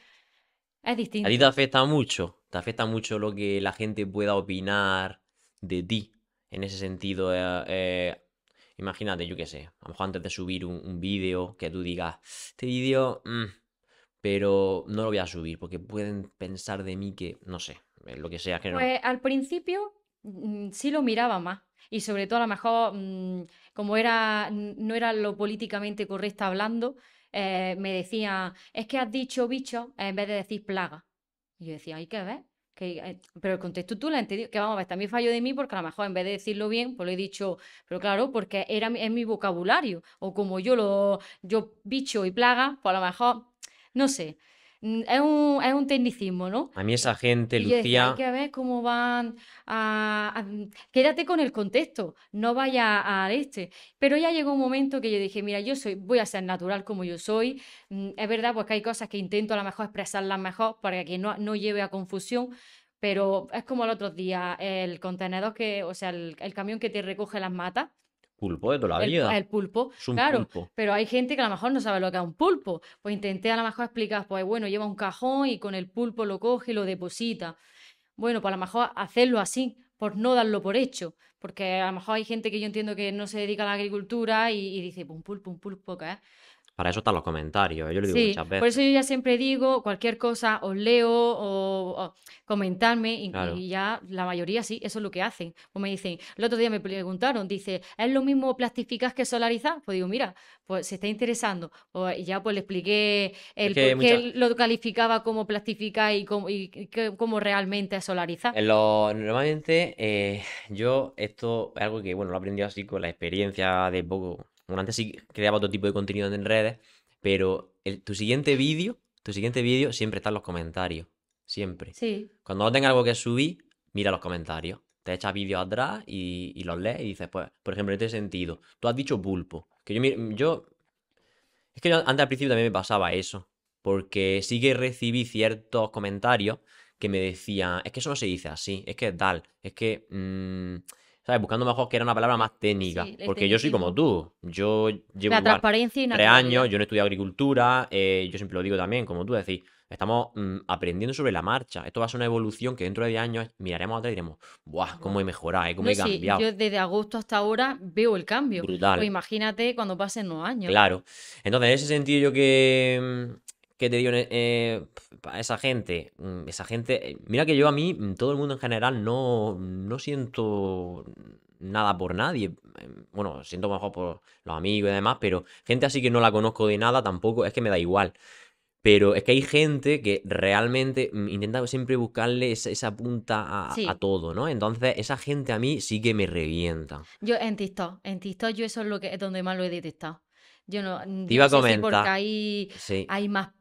es distinto. A ti te afecta mucho, te afecta mucho lo que la gente pueda opinar de ti. En ese sentido, eh, eh, imagínate, yo qué sé, a lo mejor antes de subir un, vídeo, que tú digas, este vídeo, mm, pero no lo voy a subir porque pueden pensar de mí que, no sé, eh, lo que sea. Que pues no... al principio Mm, sí lo miraba más. Y sobre todo, a lo mejor, mm, como era, no era lo políticamente correcto hablando, eh, me decía, es que has dicho bicho en vez de decir plaga. Y yo decía, hay que ver. Eh, pero el contexto tú lo has entendido. Que vamos a ver, también fallo de mí porque a lo mejor en vez de decirlo bien, pues lo he dicho, pero claro, porque era es mi vocabulario. O como yo lo, yo bicho y plaga, pues a lo mejor, no sé. Mm, es un, es tecnicismo, ¿no? A mí esa gente, Lucía... Decía, hay que ver cómo van a, mm, Quédate con el contexto, no vaya a este. Pero ya llegó un momento que yo dije, mira, yo soy, voy a ser natural como yo soy. Mm, es verdad, pues que hay cosas que intento a lo mejor expresarlas mejor para que no, lleve a confusión, pero es como el otro día, el contenedor que, o sea, el camión que te recoge las matas, Pulpo de toda la vida. El, pulpo, es un Pulpo. Pero hay gente que a lo mejor no sabe lo que es un pulpo. Pues intenté a lo mejor explicar, pues bueno, lleva un cajón y con el pulpo lo coge y lo deposita. Bueno, pues a lo mejor hacerlo así, por no darlo por hecho. Porque a lo mejor hay gente que yo entiendo que no se dedica a la agricultura y, y dice, pues un pulpo, un pulpo, ¿qué es? para eso están los comentarios, ¿eh? yo lo digo muchas veces. Por eso yo ya siempre digo, cualquier cosa os leo o, comentarme y, ya la mayoría sí, eso es lo que hacen. O pues me dicen, el otro día me preguntaron, dice, ¿es lo mismo plastificar que solarizar? Pues digo, mira, pues se está interesando. Pues, y ya pues le expliqué el que por lo calificaba como plastificar y cómo, realmente es solarizar. Lo, normalmente eh, yo esto es algo que, bueno, lo aprendido así con la experiencia de poco bueno, antes sí creaba otro tipo de contenido en redes, pero tu siguiente vídeo, tu siguiente vídeo siempre está en los comentarios. Siempre. Sí. Cuando no tenga algo que subir, mira los comentarios. Te echas vídeos atrás y, los lees y dices, pues, por ejemplo, en este sentido, tú has dicho pulpo. Que yo, yo. Es que yo antes al principio también me pasaba eso. Porque sí que recibí ciertos comentarios que me decían, es que eso no se dice así, es que tal, es que. Mm, Buscando mejor que era una palabra más técnica. porque yo soy como tú. Yo llevo tres años, yo no estudié agricultura, eh, yo siempre lo digo también, como tú decís, estamos mm, aprendiendo sobre la marcha. Esto va a ser una evolución que dentro de 10 años miraremos atrás y diremos, ¡buah! ¿Cómo he mejorado? Eh, ¿Cómo he cambiado? yo desde agosto hasta ahora veo el cambio. Brutal. Pues imagínate cuando pasen los años. Claro. Entonces, en ese sentido, yo que mm, que te digo, eh, eh esa gente, mm, esa gente, eh, mira que yo a mí, mm, todo el mundo en general, no, no siento nada por nadie. Em, bueno, siento mejor por los amigos y demás, pero gente así que no la conozco de nada tampoco, es que me da igual. Pero es que hay gente que realmente mm, intenta siempre buscarle esa, punta a, todo, ¿no? Entonces, esa gente a mí sí que me revienta. Yo en TikTok, en TikTok yo eso es lo que es donde más lo he detectado. Yo no, mm, iba porque hay, hay más,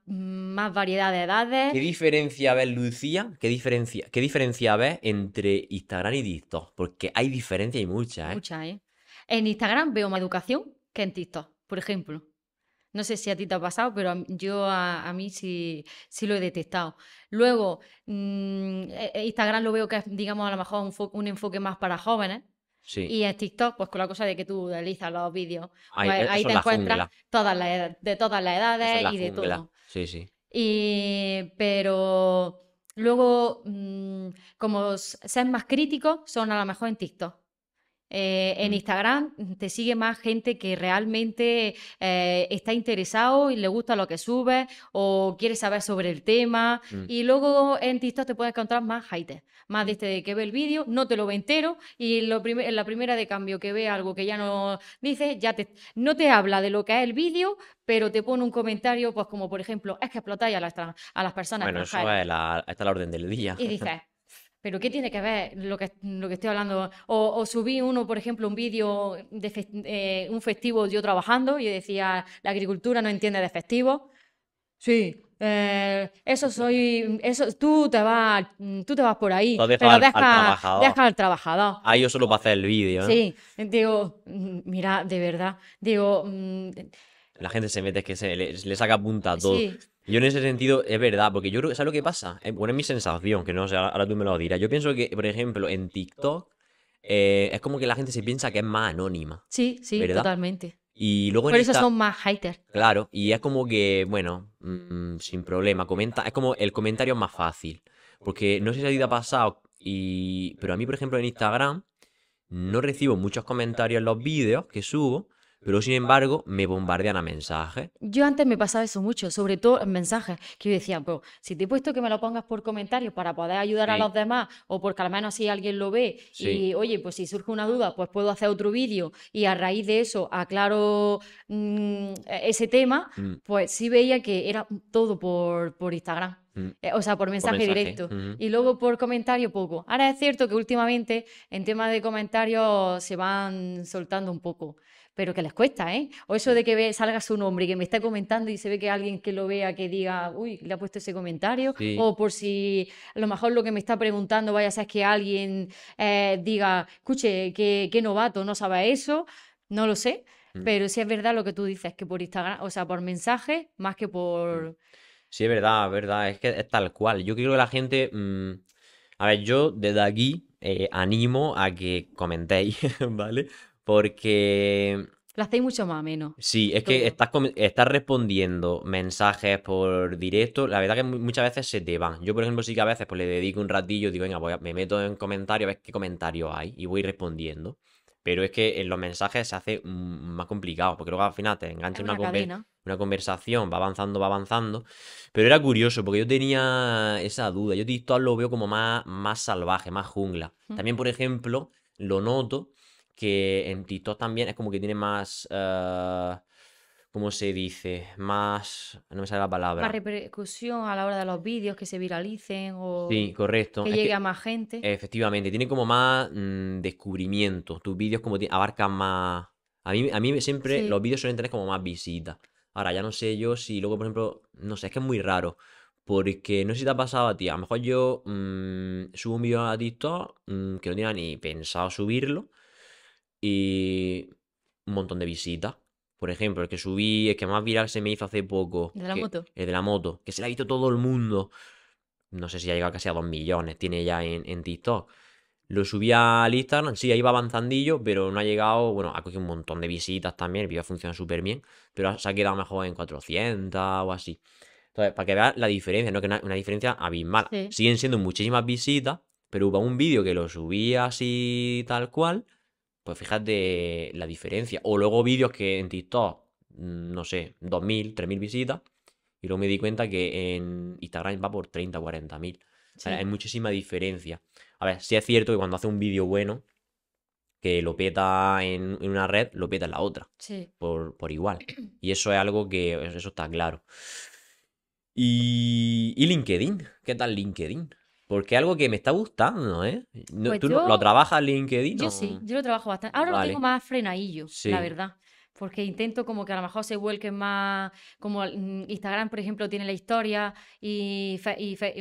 variedad de edades. ¿Qué diferencia ves, Lucía? ¿Qué diferencia, qué diferencia ves entre Instagram y TikTok? Porque hay diferencia y muchas, ¿eh? Muchas, ¿eh? En Instagram veo más educación que en TikTok, por ejemplo. No sé si a ti te ha pasado, pero yo a, mí sí, lo he detectado. Luego, mm, eh, eh, Instagram lo veo que es, digamos, a lo mejor un, un enfoque más para jóvenes y en TikTok, pues con la cosa de que tú deslizas los vídeos, ahí, pues, e, te encuentras todas las de todas las edades y de todo. Sí, sí. Y, pero luego, mm, como ser más críticos, son a lo mejor en TikTok. Eh, en Instagram mm, te sigue más gente que realmente eh, está interesado y le gusta lo que subes o quiere saber sobre el tema. Mm. Y luego en TikTok te puedes encontrar más haters, más mm. de este de que ve el vídeo, no te lo ve entero y en la primera de cambio que ve algo que ya no dice, ya te, no te habla de lo que es el vídeo, pero te pone un comentario, pues como por ejemplo, es que explotáis a las, a las personas. Bueno, eso es la, está la orden del día. Y dices, pero ¿qué tiene que ver lo que, lo que estoy hablando? O, subí uno, por ejemplo, un vídeo de eh, un festivo yo trabajando y decía, la agricultura no entiende de festivos. Sí, eh, eso soy, eso, tú te vas, tú te vas por ahí, pero deja, al, al trabajador. Ah, yo solo para hacer el vídeo. ¿eh? Sí, digo, mira, de verdad, digo... Mm, la gente se mete, es que se, le, le saca punta a todo. Sí. Yo en ese sentido es verdad, porque yo creo que, ¿sabes lo que pasa? Eh, bueno, es mi sensación, que no sé, ahora tú me lo dirás. Yo pienso que, por ejemplo, en TikTok eh, es como que la gente se piensa que es más anónima. Sí, sí, totalmente. Y luego Por eso son más haters. Claro, y es como que, bueno, mm, sin problema, comenta, es como el comentario más fácil. Porque no sé si a ha pasado, y... pero a mí, por ejemplo, en Instagram no recibo muchos comentarios en los vídeos que subo, pero sin embargo me bombardean a mensajes. Yo antes me pasaba eso mucho, sobre todo en mensajes, que yo decía, pues si te he puesto que me lo pongas por comentarios para poder ayudar a los demás, o porque al menos si alguien lo ve y, oye, pues si surge una duda, pues puedo hacer otro vídeo y a raíz de eso aclaro mm, ese tema, mm. pues sí veía que era todo por, por Instagram. Mm. Eh, o sea, por mensaje, directo. Y luego por comentario poco. Ahora es cierto que últimamente en tema de comentarios se van soltando un poco pero que les cuesta, ¿eh? O eso de que salga su nombre y que me está comentando y se ve que alguien que lo vea que diga, uy, le ha puesto ese comentario, o por si a lo mejor lo que me está preguntando vaya a ser que alguien eh, diga, escuche, qué, novato, no sabe eso, no lo sé, mm. pero si es verdad lo que tú dices, que por Instagram, o sea, por mensaje más que por... Mm. Sí, es verdad, es verdad, es que es tal cual. Yo creo que la gente... Mm, a ver, yo desde aquí eh, animo a que comentéis, ¿vale? porque... La hacéis mucho más menos. Sí, es que estás, respondiendo mensajes por directo. La verdad que muchas veces se te van. Yo, por ejemplo, sí que a veces pues, le dedico un ratillo, digo, venga, voy me meto en comentarios a ver qué comentarios hay y voy respondiendo. Pero es que en los mensajes se hace más complicado, porque luego al final te engancha una, conversación, va avanzando, va avanzando. Pero era curioso, porque yo tenía esa duda. Yo TikTok lo veo como más, más salvaje, más jungla. También, por ejemplo, lo noto que en TikTok también es como que tiene más... Eh, ¿Cómo se dice? Más... No me sale la palabra. Más repercusión a la hora de los vídeos que se viralicen o... Sí, correcto. Que llegue a más gente. Efectivamente, tiene como más mm, descubrimiento. Tus vídeos como abarcan más... A mí, a mí siempre los vídeos suelen tener como más visitas. Ahora, ya no sé yo si luego, por ejemplo, no sé, es que es muy raro. Porque no sé si te ha pasado a ti. A lo mejor yo mm, subo un vídeo a TikTok mm, que no tenía ni pensado subirlo. Y un montón de visitas. Por ejemplo, el que subí, el que más viral se me hizo hace poco. ¿El de la moto? El de la moto, que se la ha visto todo el mundo. No sé si ha llegado casi a 2 millones, tiene ya en, TikTok. Lo subí al Instagram, sí, ahí va avanzandillo, pero no ha llegado, bueno, ha cogido un montón de visitas también, el video funcionado súper bien, pero se ha quedado mejor en 400 o así. Entonces, para que veas la diferencia, ¿no? Que una, diferencia abismal. Siguen siendo muchísimas visitas, pero hubo un vídeo que lo subí así tal cual, pues fíjate la diferencia. O luego vídeos que en TikTok, mm, no sé, 2.000, 3.000 visitas. Y luego me di cuenta que en Instagram va por 30, 40.000. hay muchísima diferencia. A ver, si es cierto que cuando hace un vídeo bueno, que lo peta en, una red, lo peta en la otra. Sí. Por, por igual. Y eso es algo que, eso está claro. Y, y LinkedIn. ¿Qué tal LinkedIn? Porque algo que me está gustando, ¿eh? Pues ¿Tú lo trabajas LinkedIn? Yo sí, yo lo trabajo bastante. Ahora lo tengo más frenadillo, la verdad porque intento como que a lo mejor se vuelque más, como mm, Instagram, por ejemplo, tiene la historia y,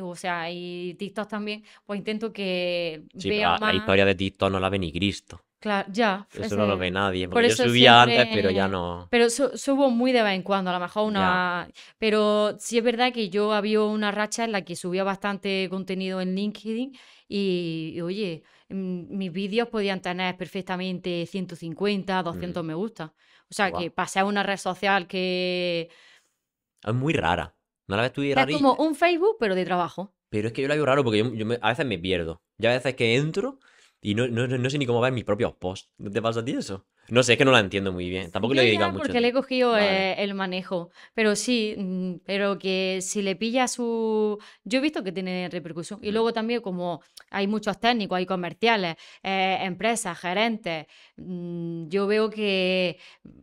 o sea, y TikTok también, pues intento que vea más... la historia de TikTok no la ve ni Cristo. Claro, ya. Eso no lo ve nadie. yo subía antes, pero ya no. Pero subo muy de vez en cuando, a lo mejor una. Pero sí es verdad que yo había una racha en la que subía bastante contenido en LinkedIn y, oye, mm, mis vídeos podían tener perfectamente 150, 200 mm. me gusta. O sea, que pasé a una red social que. Es muy rara. No la ves tú Es como un Facebook, pero de trabajo. Pero es que yo la veo raro porque yo, a veces me pierdo. Ya a veces que entro y no, no, no sé ni cómo va en mis propios posts. te pasa a ti eso? No sé, es que no la entiendo muy bien. Tampoco le he dedicado mucho. Porque le he cogido eh, el manejo. Pero sí, mm, pero que si le pilla su. Yo he visto que tiene repercusión. Y luego también, como hay muchos técnicos, hay comerciales, eh, empresas, gerentes. Mm, yo veo que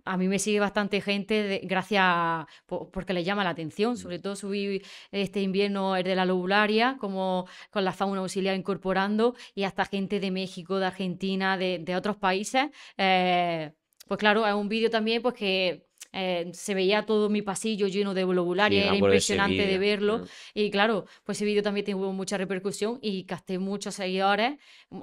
a mí me sigue bastante gente gracias porque le llama la atención. Mm. Sobre todo subí este invierno el de la lobularia, como con la fauna auxiliar incorporando, y hasta gente de México, de Argentina, de, otros países. Eh, eh, pues, claro, hay un vídeo también pues que eh, se veía todo mi pasillo lleno de globulares impresionante de verlo. Y claro, pues ese vídeo también tuvo mucha repercusión y casté muchos seguidores,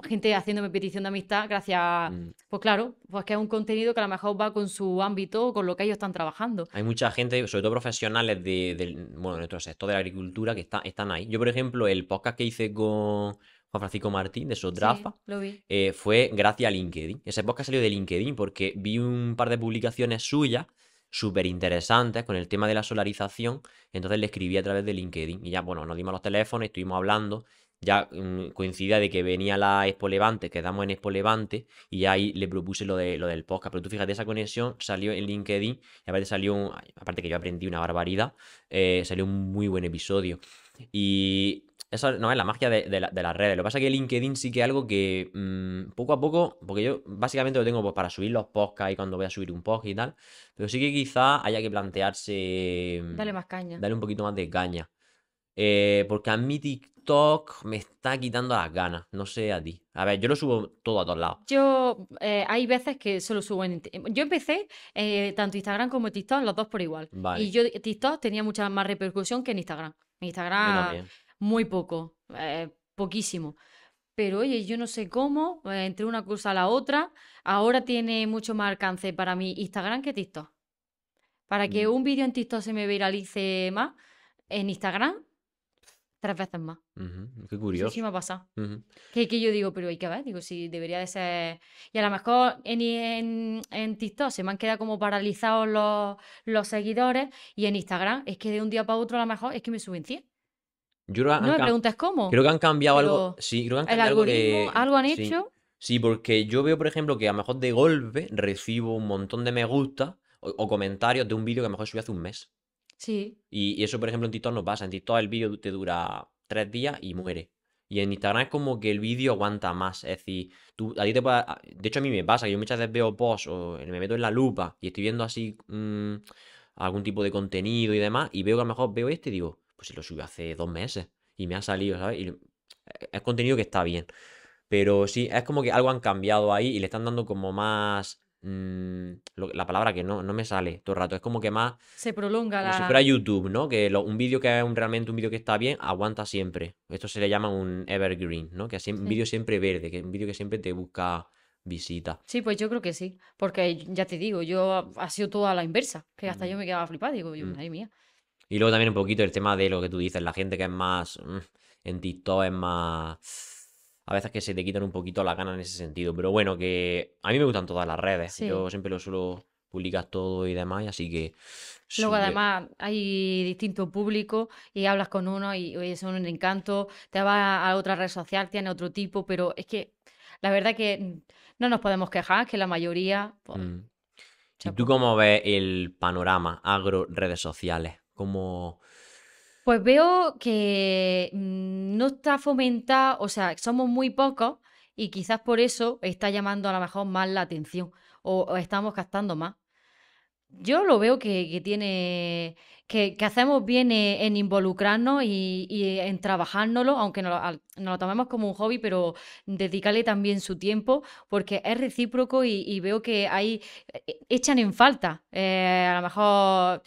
gente haciéndome petición de amistad gracias, mm. pues claro, pues que es un contenido que a lo mejor va con su ámbito con lo que ellos están trabajando. Hay mucha gente, sobre todo profesionales de, nuestro sector de la agricultura que están ahí. Yo, por ejemplo, el podcast que hice con Juan Francisco Martín, de Sotrafa. Eh, fue gracias a LinkedIn. Ese podcast salió de LinkedIn porque vi un par de publicaciones suyas súper interesantes con el tema de la solarización. Entonces le escribí a través de LinkedIn y ya, bueno, nos dimos los teléfonos, estuvimos hablando. Ya mm, coincidía de que venía la Expo Levante, quedamos en Expo Levante y ahí le propuse lo, de, lo del podcast. Pero tú fíjate, esa conexión salió en LinkedIn y aparte salió, un, aparte que yo aprendí una barbaridad, eh, salió un muy buen episodio. Y eso no es la magia de, las redes. Lo que pasa es que LinkedIn sí que es algo que mm, poco a poco, porque yo básicamente lo tengo pues, para subir los podcasts y cuando voy a subir un podcast y tal, pero sí que quizá haya que plantearse... Mm, Dale más caña. Dale un poquito más de caña. Eh, porque a mí TikTok me está quitando las ganas, no sé a ti. A ver, yo lo subo todo a todos lados. Yo, eh, hay veces que solo subo en... Yo empecé eh, tanto Instagram como TikTok, los dos por igual. Y yo TikTok tenía mucha más repercusión que en Instagram. Instagram muy poco, eh, poquísimo. Pero oye, yo no sé cómo, eh, entre una cosa a la otra, ahora tiene mucho más alcance para mí Instagram que TikTok. Para que mm. un vídeo en TikTok se me viralice más, en Instagram, tres veces más. Qué curioso. Sí, me ha pasado. que, yo digo, pero hay que ver, digo, si debería de ser... Y a lo mejor en, TikTok se me han quedado como paralizados los, los, seguidores y en Instagram es que de un día para otro a lo mejor es que me suben 100 no me preguntas cómo. Creo que han cambiado algo. Sí, creo que han cambiado algo, han hecho. Sí, porque yo veo, por ejemplo, que a lo mejor de golpe recibo un montón de me gusta o, comentarios de un vídeo que a lo mejor subí hace un mes. Sí. Y, eso, por ejemplo, en TikTok no pasa. En TikTok el vídeo te dura tres días y muere. Y en Instagram es como que el vídeo aguanta más. Es decir, tú, a ti te De hecho, a mí me pasa que yo muchas veces veo posts o me meto en la lupa y estoy viendo así mm, algún tipo de contenido y demás. Y veo que a lo mejor veo este y digo, pues si lo subí hace dos meses y me ha salido, ¿sabes? Y e, es contenido que está bien. Pero sí, es como que algo han cambiado ahí y le están dando como más... Mm, la palabra que no, no me sale todo el rato. Es como que más... Se prolonga como la... si fuera YouTube, ¿no? Que un vídeo que es un, realmente un vídeo que está bien, aguanta siempre. Esto se le llama un evergreen, ¿no? Que es un vídeo siempre verde, que un vídeo que siempre te busca visita. Sí, pues yo creo que sí, porque ya te digo, yo ha sido toda la inversa, que hasta yo me quedaba flipada, digo, mm. ay mía, y luego también un poquito el tema de lo que tú dices, la gente que es más mm, en TikTok, es más... A veces que se te quitan un poquito la gana en ese sentido. Pero bueno, que a mí me gustan todas las redes. Yo siempre lo suelo publicar todo y demás, así que... Luego además hay distinto público y hablas con uno y es un encanto, te vas a otra red social, tiene otro tipo, pero es que la verdad que mm, no nos podemos quejar, que la mayoría... Pues, mm. ¿Y tú cómo ves el panorama agro redes sociales? como... Pues veo que mm, no está fomentada, o sea, somos muy pocos y quizás por eso está llamando a lo mejor más la atención o, estamos gastando más. Yo lo veo que, tiene, que, hacemos bien eh, en involucrarnos y, en trabajárnoslo, aunque nos lo, tomemos como un hobby, pero dedicarle también su tiempo, porque es recíproco y, veo que ahí eh, echan en falta, eh, a lo mejor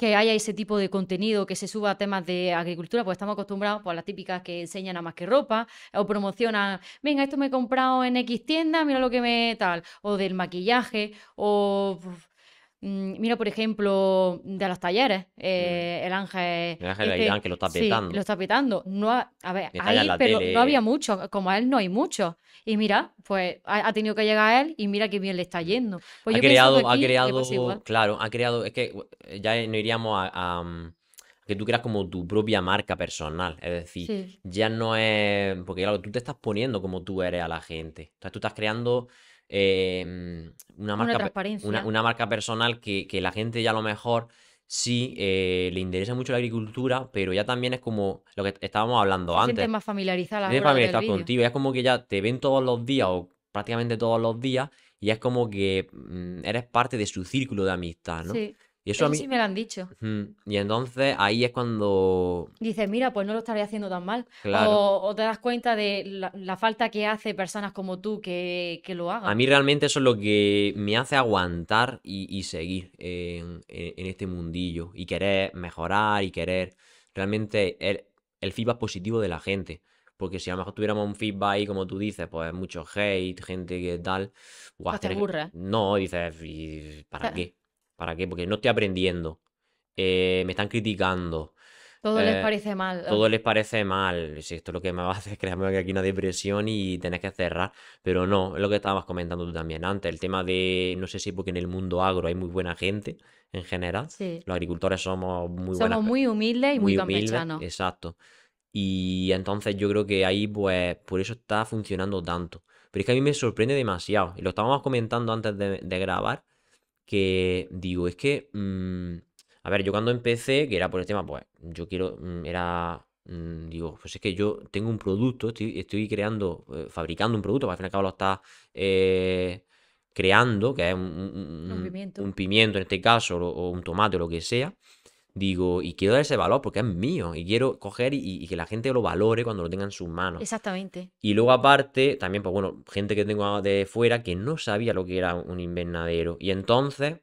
que haya ese tipo de contenido, que se suba a temas de agricultura, pues estamos acostumbrados a las típicas que enseñan a más que ropa o promocionan, venga, esto me he comprado en X tienda, mira lo que me tal, o del maquillaje, o... Mm, mira, por ejemplo, de los talleres, eh, el Ángel. El Ángel de este, Irán, que lo está petando. lo está petando. No a ver, ahí, pero no había mucho. Como a él no hay mucho. Y mira, pues ha, tenido que llegar a él y mira qué bien le está mm. yendo. Pues ha, creado, pues claro, ha creado. Es que eh, ya no iríamos a, mm, que tú creas como tu propia marca personal. Es decir, ya no es. Porque claro, tú te estás poniendo como tú eres a la gente. sea, tú estás creando Em, una, marca, una, marca personal que, la gente ya a lo mejor sí eh, le interesa mucho la agricultura, pero ya también es como lo que estábamos hablando antes. más familiarizada. contigo, es como que ya te ven todos los días o prácticamente todos los días y es como que mm, eres parte de su círculo de amistad, ¿no? Sí eso, sí me lo han dicho. Y entonces ahí es cuando... Dices, mira, pues no lo estaré haciendo tan mal. O, te das cuenta de la, falta que hace personas como tú que, lo hagan. A mí realmente eso es lo que me hace aguantar y, seguir en, este mundillo. Y querer mejorar y querer realmente el, feedback positivo de la gente. Porque si a lo mejor tuviéramos un feedback ahí, como tú dices, pues mucho hate, gente que tal. no pues te No, dices, ¿para qué? ¿Para qué? Porque no estoy aprendiendo. Eh, me están criticando. Todo les eh, parece mal. Todo ah. les parece mal. Si esto es lo que me va a hacer créanme que aquí una depresión y tenés que cerrar. Pero no, es lo que estabas comentando tú también antes. El tema de, no sé si porque en el mundo agro hay muy buena gente en general. Los agricultores somos muy Somos muy humildes y muy, campechanos. exacto. Y entonces yo creo que ahí, pues, por eso está funcionando tanto. Pero es que a mí me sorprende demasiado. Y lo estábamos comentando antes de grabar que digo, es que, mm, a ver, yo cuando empecé, que era por el tema, pues yo quiero, mm, era, mm, digo, pues es que yo tengo un producto, estoy, creando, eh, fabricando un producto, al fin y al cabo lo está... Eh, creando, que es un, pimiento. en este caso, o, o, un tomate o lo que sea, digo, y quiero dar ese valor porque es mío y quiero coger y, que la gente lo valore cuando lo tenga en sus manos. Exactamente. Y luego aparte, también, pues bueno, gente que tengo de fuera que no sabía lo que era un invernadero. Y entonces,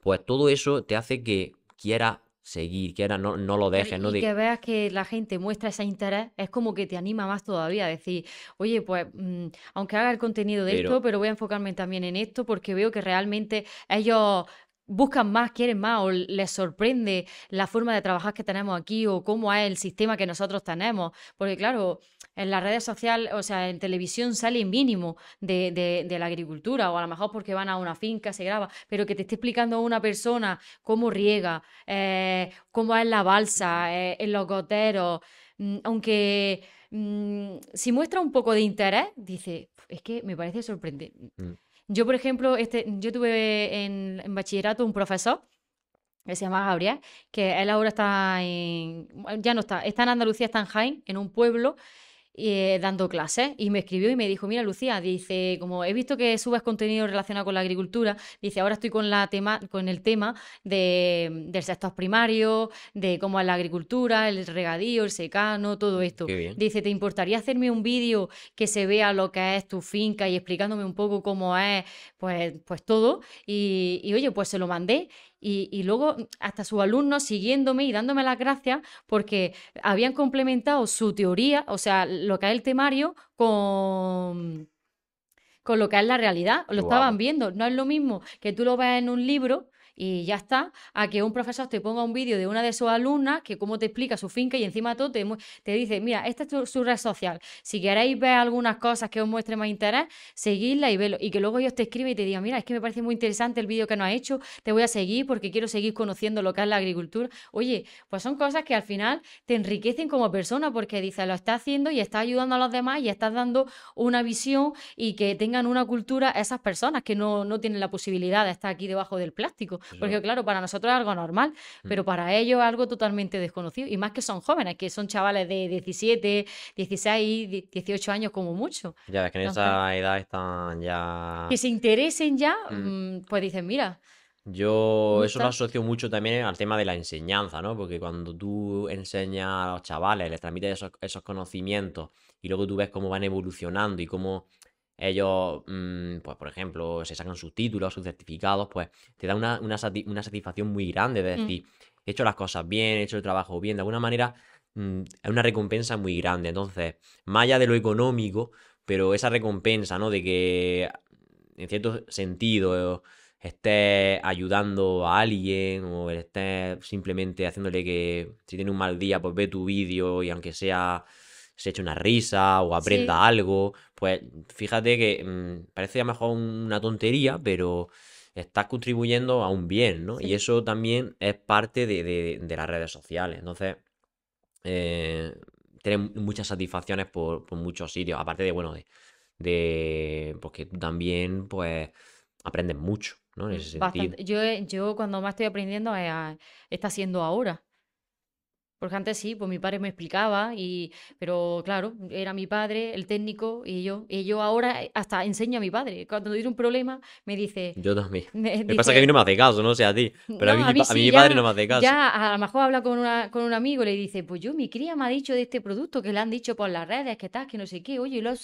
pues todo eso te hace que quiera seguir, que no, no lo dejes. Y, no que veas que la gente muestra ese interés, es como que te anima más todavía a decir, oye, pues mm, aunque haga el contenido de esto, pero voy a enfocarme también en esto porque veo que realmente ellos buscan más, quieren más o les sorprende la forma de trabajar que tenemos aquí o cómo es el sistema que nosotros tenemos. Porque claro, en las redes sociales, o sea, en televisión sale mínimo de, la agricultura o a lo mejor porque van a una finca, se graba, pero que te esté explicando una persona cómo riega, eh, cómo es la balsa, eh, en los goteros, mm, aunque mm, si muestra un poco de interés, dice, es que me parece sorprendente. Mm. Yo, por ejemplo, este, yo tuve en, bachillerato un profesor que se llama Gabriel, que él ahora está en, ya no está, está en Andalucía, está en Jaén, en un pueblo, eh, dando clases y me escribió y me dijo, mira Lucía, dice, como he visto que subes contenido relacionado con la agricultura, dice, ahora estoy con, la tema, con el tema de, del sector primario, de cómo es la agricultura, el regadío, el secano, todo mm, esto. Dice, ¿te importaría hacerme un vídeo que se vea lo que es tu finca y explicándome un poco cómo es pues, pues todo? Y, y oye, pues se lo mandé y, luego mm, hasta sus alumnos siguiéndome y dándome las gracias porque habían complementado su teoría, o sea, lo que es el temario con con lo que es la realidad, lo estaban viendo, no es lo mismo que tú lo veas en un libro y ya está, a que un profesor te ponga un vídeo de una de sus alumnas que cómo te explica su finca y encima todo te, te dice, mira, esta es su red social, si queréis ver algunas cosas que os muestre más interés, seguidla y velo, y que luego ellos te escriben y te digan, mira, es que me parece muy interesante el vídeo que nos ha hecho, te voy a seguir porque quiero seguir conociendo lo que es la agricultura. Oye, pues son cosas que al final te enriquecen como persona porque dice, lo estás haciendo y estás ayudando a los demás y estás dando una visión y que tengan una cultura a esas personas que no, no tienen la posibilidad de estar aquí debajo del plástico. Porque claro, para nosotros es algo normal, mm. pero para ellos es algo totalmente desconocido. Y más que son jóvenes, que son chavales de 17, 16, 18 años como mucho. Ya, ves que en esa edad están ya... Que se interesen ya, mm. Mm, pues dicen, mira, yo eso lo asocio mucho también al tema de la enseñanza, ¿no? Porque cuando tú enseñas a los chavales, les transmites esos, conocimientos y luego tú ves cómo van evolucionando y cómo ellos, mm, pues por ejemplo, se sacan sus títulos, sus certificados, pues te da una, satisfacción muy grande de mm. decir, he hecho las cosas bien, he hecho el trabajo bien, de alguna manera mm, es una recompensa muy grande. Entonces, más allá de lo económico, pero esa recompensa, ¿no? De que, en cierto sentido, estés ayudando a alguien o estés simplemente haciéndole que si tiene un mal día, pues ve tu vídeo y aunque sea se echa una risa o aprenda algo. Pues fíjate que mm, parece a lo mejor una tontería, pero estás contribuyendo a un bien, ¿no? Y eso también es parte de, las redes sociales. Entonces, eh, tienes muchas satisfacciones por, muchos sitios. Aparte de, bueno, de, porque pues, también, pues, aprendes mucho, ¿no? En ese sentido. Yo, eh, yo cuando más estoy aprendiendo está siendo ahora. Porque antes sí, pues mi padre me explicaba, y, pero claro, era mi padre, el técnico, y yo. Y yo ahora eh, hasta enseño a mi padre. Cuando tiene un problema, me dice. Yo también. Me, que pasa que a mí no me hace caso, no o sé sea, a ti. Pero a mí, mi padre no me hace caso. Ya, a lo mejor habla con, con un amigo y le dice: Pues yo, mi cría me ha dicho de este producto que le han dicho por las redes, que tal, que no sé qué, oye, lo he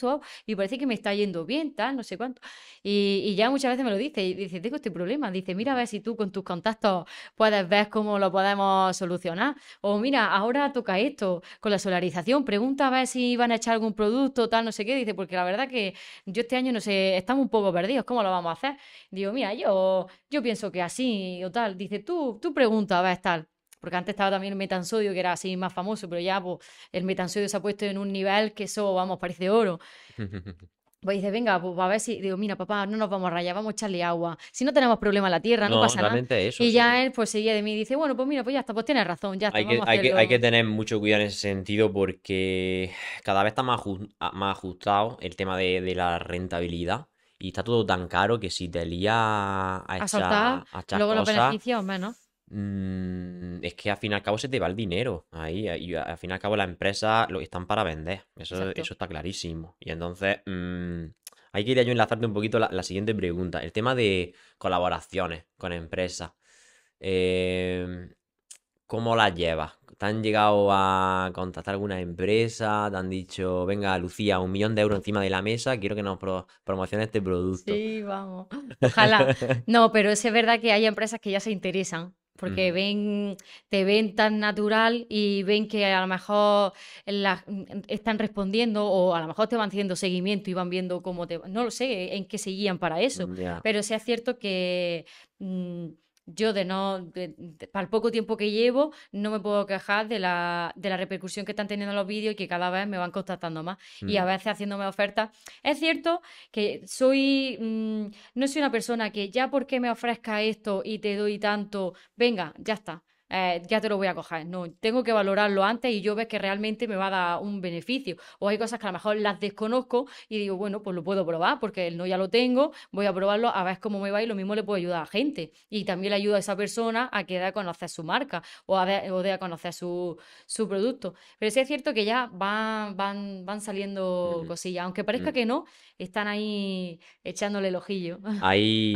y parece que me está yendo bien, tal, no sé cuánto. Y, y ya muchas veces me lo dice, y dice: Tengo este problema. Dice: Mira, a ver si tú con tus contactos puedes ver cómo lo podemos solucionar. O mira, ahora toca esto con la solarización, pregunta a ver si van a echar algún producto, tal, no sé qué, dice, porque la verdad que yo este año no sé, estamos un poco perdidos, ¿cómo lo vamos a hacer? Digo, mira, yo, yo pienso que así o tal, dice, tú, tú pregunta, a ver, tal. Porque antes estaba también el metansodio, que era así más famoso, pero ya pues, el metansodio se ha puesto en un nivel que eso, vamos, parece oro. Pues dice, venga, pues a ver si, digo, mira, papá, no nos vamos a rayar, vamos a echarle agua. Si no tenemos problema en la tierra, no, pasa nada. y ya él, pues seguía de mí y dice, bueno, pues mira, pues ya está, pues tienes razón, ya está. Hay, que, hay, que, hay que tener mucho cuidado en ese sentido porque cada vez está más, más ajustado el tema de, la rentabilidad y está todo tan caro que si te lía a, echar, a luego cosas, beneficios Mm, es que al fin y al cabo se te va el dinero ahí. Eh, y al fin y al cabo las empresas lo están para vender. Eso, está clarísimo. Y entonces, hay mm, ahí quería yo enlazarte un poquito la, siguiente pregunta. El tema de colaboraciones con empresas. Em, ¿Cómo las llevas? ¿Te han llegado a contratar alguna empresa? ¿Te han dicho, venga, Lucía, un millón de euros encima de la mesa, quiero que nos promocione este producto? Sí, vamos. Ojalá. No, pero es verdad que hay empresas que ya se interesan porque ven, te ven tan natural y ven que a lo mejor están respondiendo o a lo mejor te van haciendo seguimiento y van viendo cómo te... No lo sé, en qué seguían para eso, pero sea cierto que... Mm, yo de no, para el poco tiempo que llevo, no me puedo quejar de la, de la repercusión que están teniendo los vídeos y que cada vez me van contactando más y mm. a veces haciéndome ofertas. Es cierto que soy, mm, no soy una persona que ya porque me ofrezca esto y te doy tanto, venga, ya está. Eh, ya te lo voy a coger. No, tengo que valorarlo antes y yo ves que realmente me va a dar un beneficio. O hay cosas que a lo mejor las desconozco y digo, bueno, pues lo puedo probar porque no ya lo tengo, voy a probarlo a ver cómo me va y lo mismo le puedo ayudar a gente. Y también le ayuda a esa persona a que dé a conocer su marca o, a o de a conocer su, producto. Pero sí es cierto que ya van, van, van saliendo cosillas. Aunque parezca mm. que no, están ahí echándole el ojillo a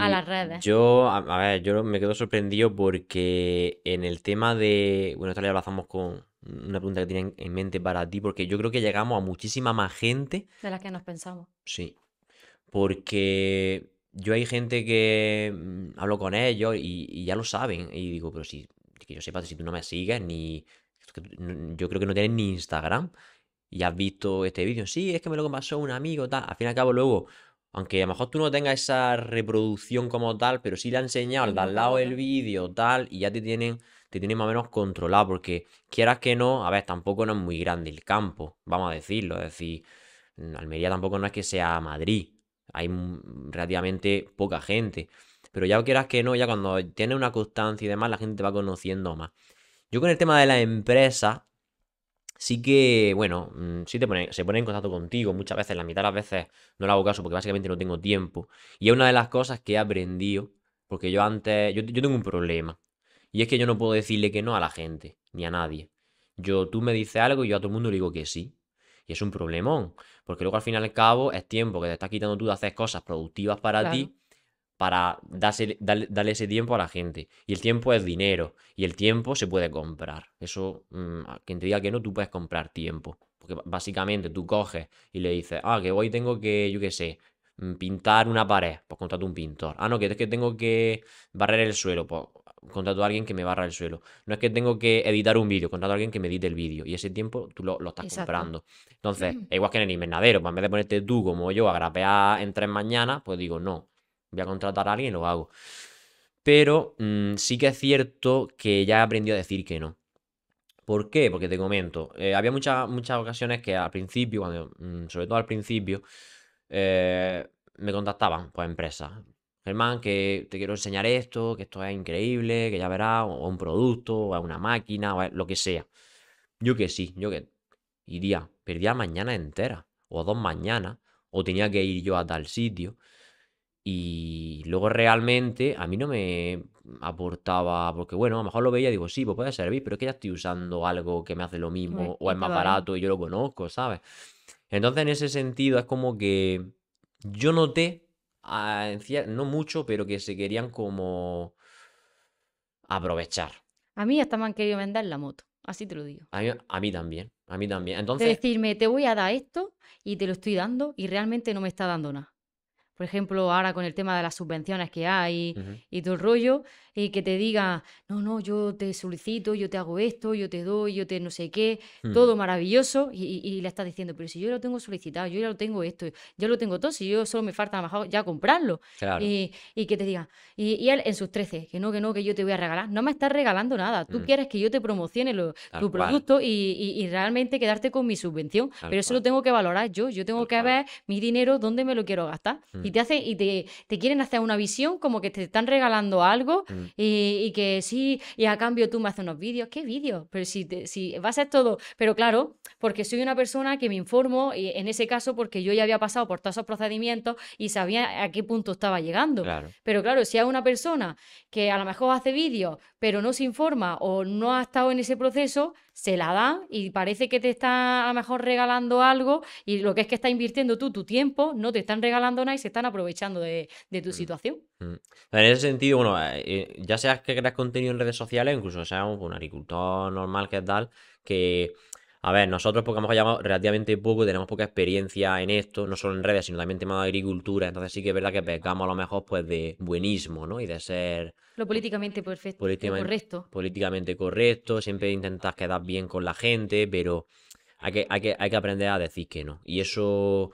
las redes. Yo, a ver, yo me quedo sorprendido porque en el tema de. Bueno, tal le hablamos con una pregunta que tienen en mente para ti, porque yo creo que llegamos a muchísima más gente. De la que nos pensamos. Sí. Porque yo hay gente que mm, hablo con ellos y, ya lo saben. Y digo, pero si que yo sepa, si tú no me sigues, ni. Yo creo que no tienes ni Instagram. Y has visto este vídeo. Sí, es que me lo pasó un amigo, tal. Al fin y al cabo, luego, aunque a lo mejor tú no tengas esa reproducción como tal, pero sí le han enseñado al de al lado el vídeo, tal, y ya te tienen te tiene más o menos controlado, porque quieras que no, a ver, tampoco no es muy grande el campo, vamos a decirlo, es decir, Almería tampoco no es que sea Madrid, hay relativamente poca gente, pero ya quieras que no, ya cuando tienes una constancia y demás, la gente te va conociendo más. Yo con el tema de la empresa, sí que, bueno, mm, sí te pone, se pone en contacto contigo. Muchas veces, la mitad de las veces no le hago caso porque básicamente no tengo tiempo. Y es una de las cosas que he aprendido, porque yo antes, yo, yo tengo un problema. Y es que yo no puedo decirle que no a la gente, ni a nadie. Yo, tú me dices algo y yo a todo el mundo le digo que sí. Y es un problemón, porque luego al final y al cabo es tiempo que te estás quitando tú de hacer cosas productivas para ti, para darle, ese tiempo a la gente. Y el tiempo es dinero, y el tiempo se puede comprar. Eso, mm, quien te diga que no, tú puedes comprar tiempo. Porque básicamente tú coges y le dices, ah, que hoy tengo que, yo qué sé, mm, pintar una pared, pues contrata un pintor. Ah, no, que es que tengo que barrer el suelo, pues contrato a alguien que me barra el suelo. No es que tengo que editar un vídeo, contrato a alguien que me edite el vídeo. Y ese tiempo tú lo, lo estás comprando. Entonces, mm. es igual que en el invernadero, pues en vez de ponerte tú como yo a grapear en tres mañanas, pues digo, no, voy a contratar a alguien y lo hago. Pero mm, sí que es cierto que ya he aprendido a decir que no. ¿Por qué? Porque te comento, eh, había muchas muchas ocasiones que al principio, cuando, mm, sobre todo al principio, eh, me contactaban pues empresas Germán, que te quiero enseñar esto, que esto es increíble, que ya verás, o un producto, o una máquina, o lo que sea. Yo que sí, yo que iría, perdía mañana entera, o dos mañanas, o tenía que ir yo a tal sitio. Y luego realmente a mí no me aportaba, porque bueno, a lo mejor lo veía y digo, sí, pues puede servir, pero es que ya estoy usando algo que me hace lo mismo o es más barato y yo lo conozco, ¿sabes? Entonces en ese sentido es como que yo noté no mucho, pero que se querían como aprovechar. A mí hasta me han querido vender la moto, así te lo digo. A mí, también, a mí también. Entonces... decirme, te voy a dar esto y te lo estoy dando y realmente no me está dando nada por ejemplo, ahora con el tema de las subvenciones que hay y todo el rollo, y que te diga, no, no, yo te solicito, yo te hago esto, yo te doy, yo te no sé qué, hmm. todo maravilloso, y, le estás diciendo, pero si yo lo tengo solicitado, yo ya lo tengo esto, yo lo tengo todo, si yo solo me falta a ya comprarlo, y, que te diga, y, él en sus 13, que no, que no, que yo te voy a regalar, no me estás regalando nada, tú hmm. quieres que yo te promocione tu producto y, realmente quedarte con mi subvención, pero eso lo tengo que valorar yo, yo tengo que ver mi dinero, dónde me lo quiero gastar Mm. Y te hacen, y te, quieren hacer una visión como que te están regalando algo mm. y, que sí, y a cambio tú me haces unos vídeos. ¿Qué vídeos? Pero si, si a ser todo. Pero claro, porque soy una persona que me informo, y en ese caso, porque yo ya había pasado por todos esos procedimientos y sabía a qué punto estaba llegando. Pero claro, si hay una persona que a lo mejor hace vídeos, pero no se informa o no ha estado en ese proceso, se la dan y parece que te está a lo mejor regalando algo y lo que es que está invirtiendo tú tu tiempo, no te están regalando nada y se están aprovechando de, tu mm, situación. Mm. En ese sentido, bueno, eh, ya seas que creas contenido en redes sociales, incluso seas un, agricultor normal que tal, que... A ver, nosotros porque hemos llamado relativamente poco, tenemos poca experiencia en esto, no solo en redes, sino también en temas de agricultura, entonces sí que es verdad que pegamos a lo mejor pues de buenismo, ¿no? Y de ser lo políticamente perfecto. Políticamente, correcto. Políticamente correcto, siempre intentas quedar bien con la gente, pero hay que, hay que, hay que aprender a decir que no. Y eso,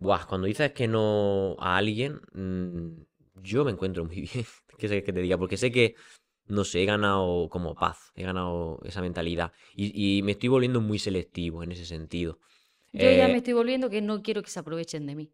cuando dices que no a alguien, mm, yo me encuentro muy bien. que sé que te diga, porque sé que, no sé, he ganado como paz, he ganado esa mentalidad. Y, y me estoy volviendo muy selectivo en ese sentido. Yo ya me eh, estoy volviendo que no quiero que se aprovechen de mí.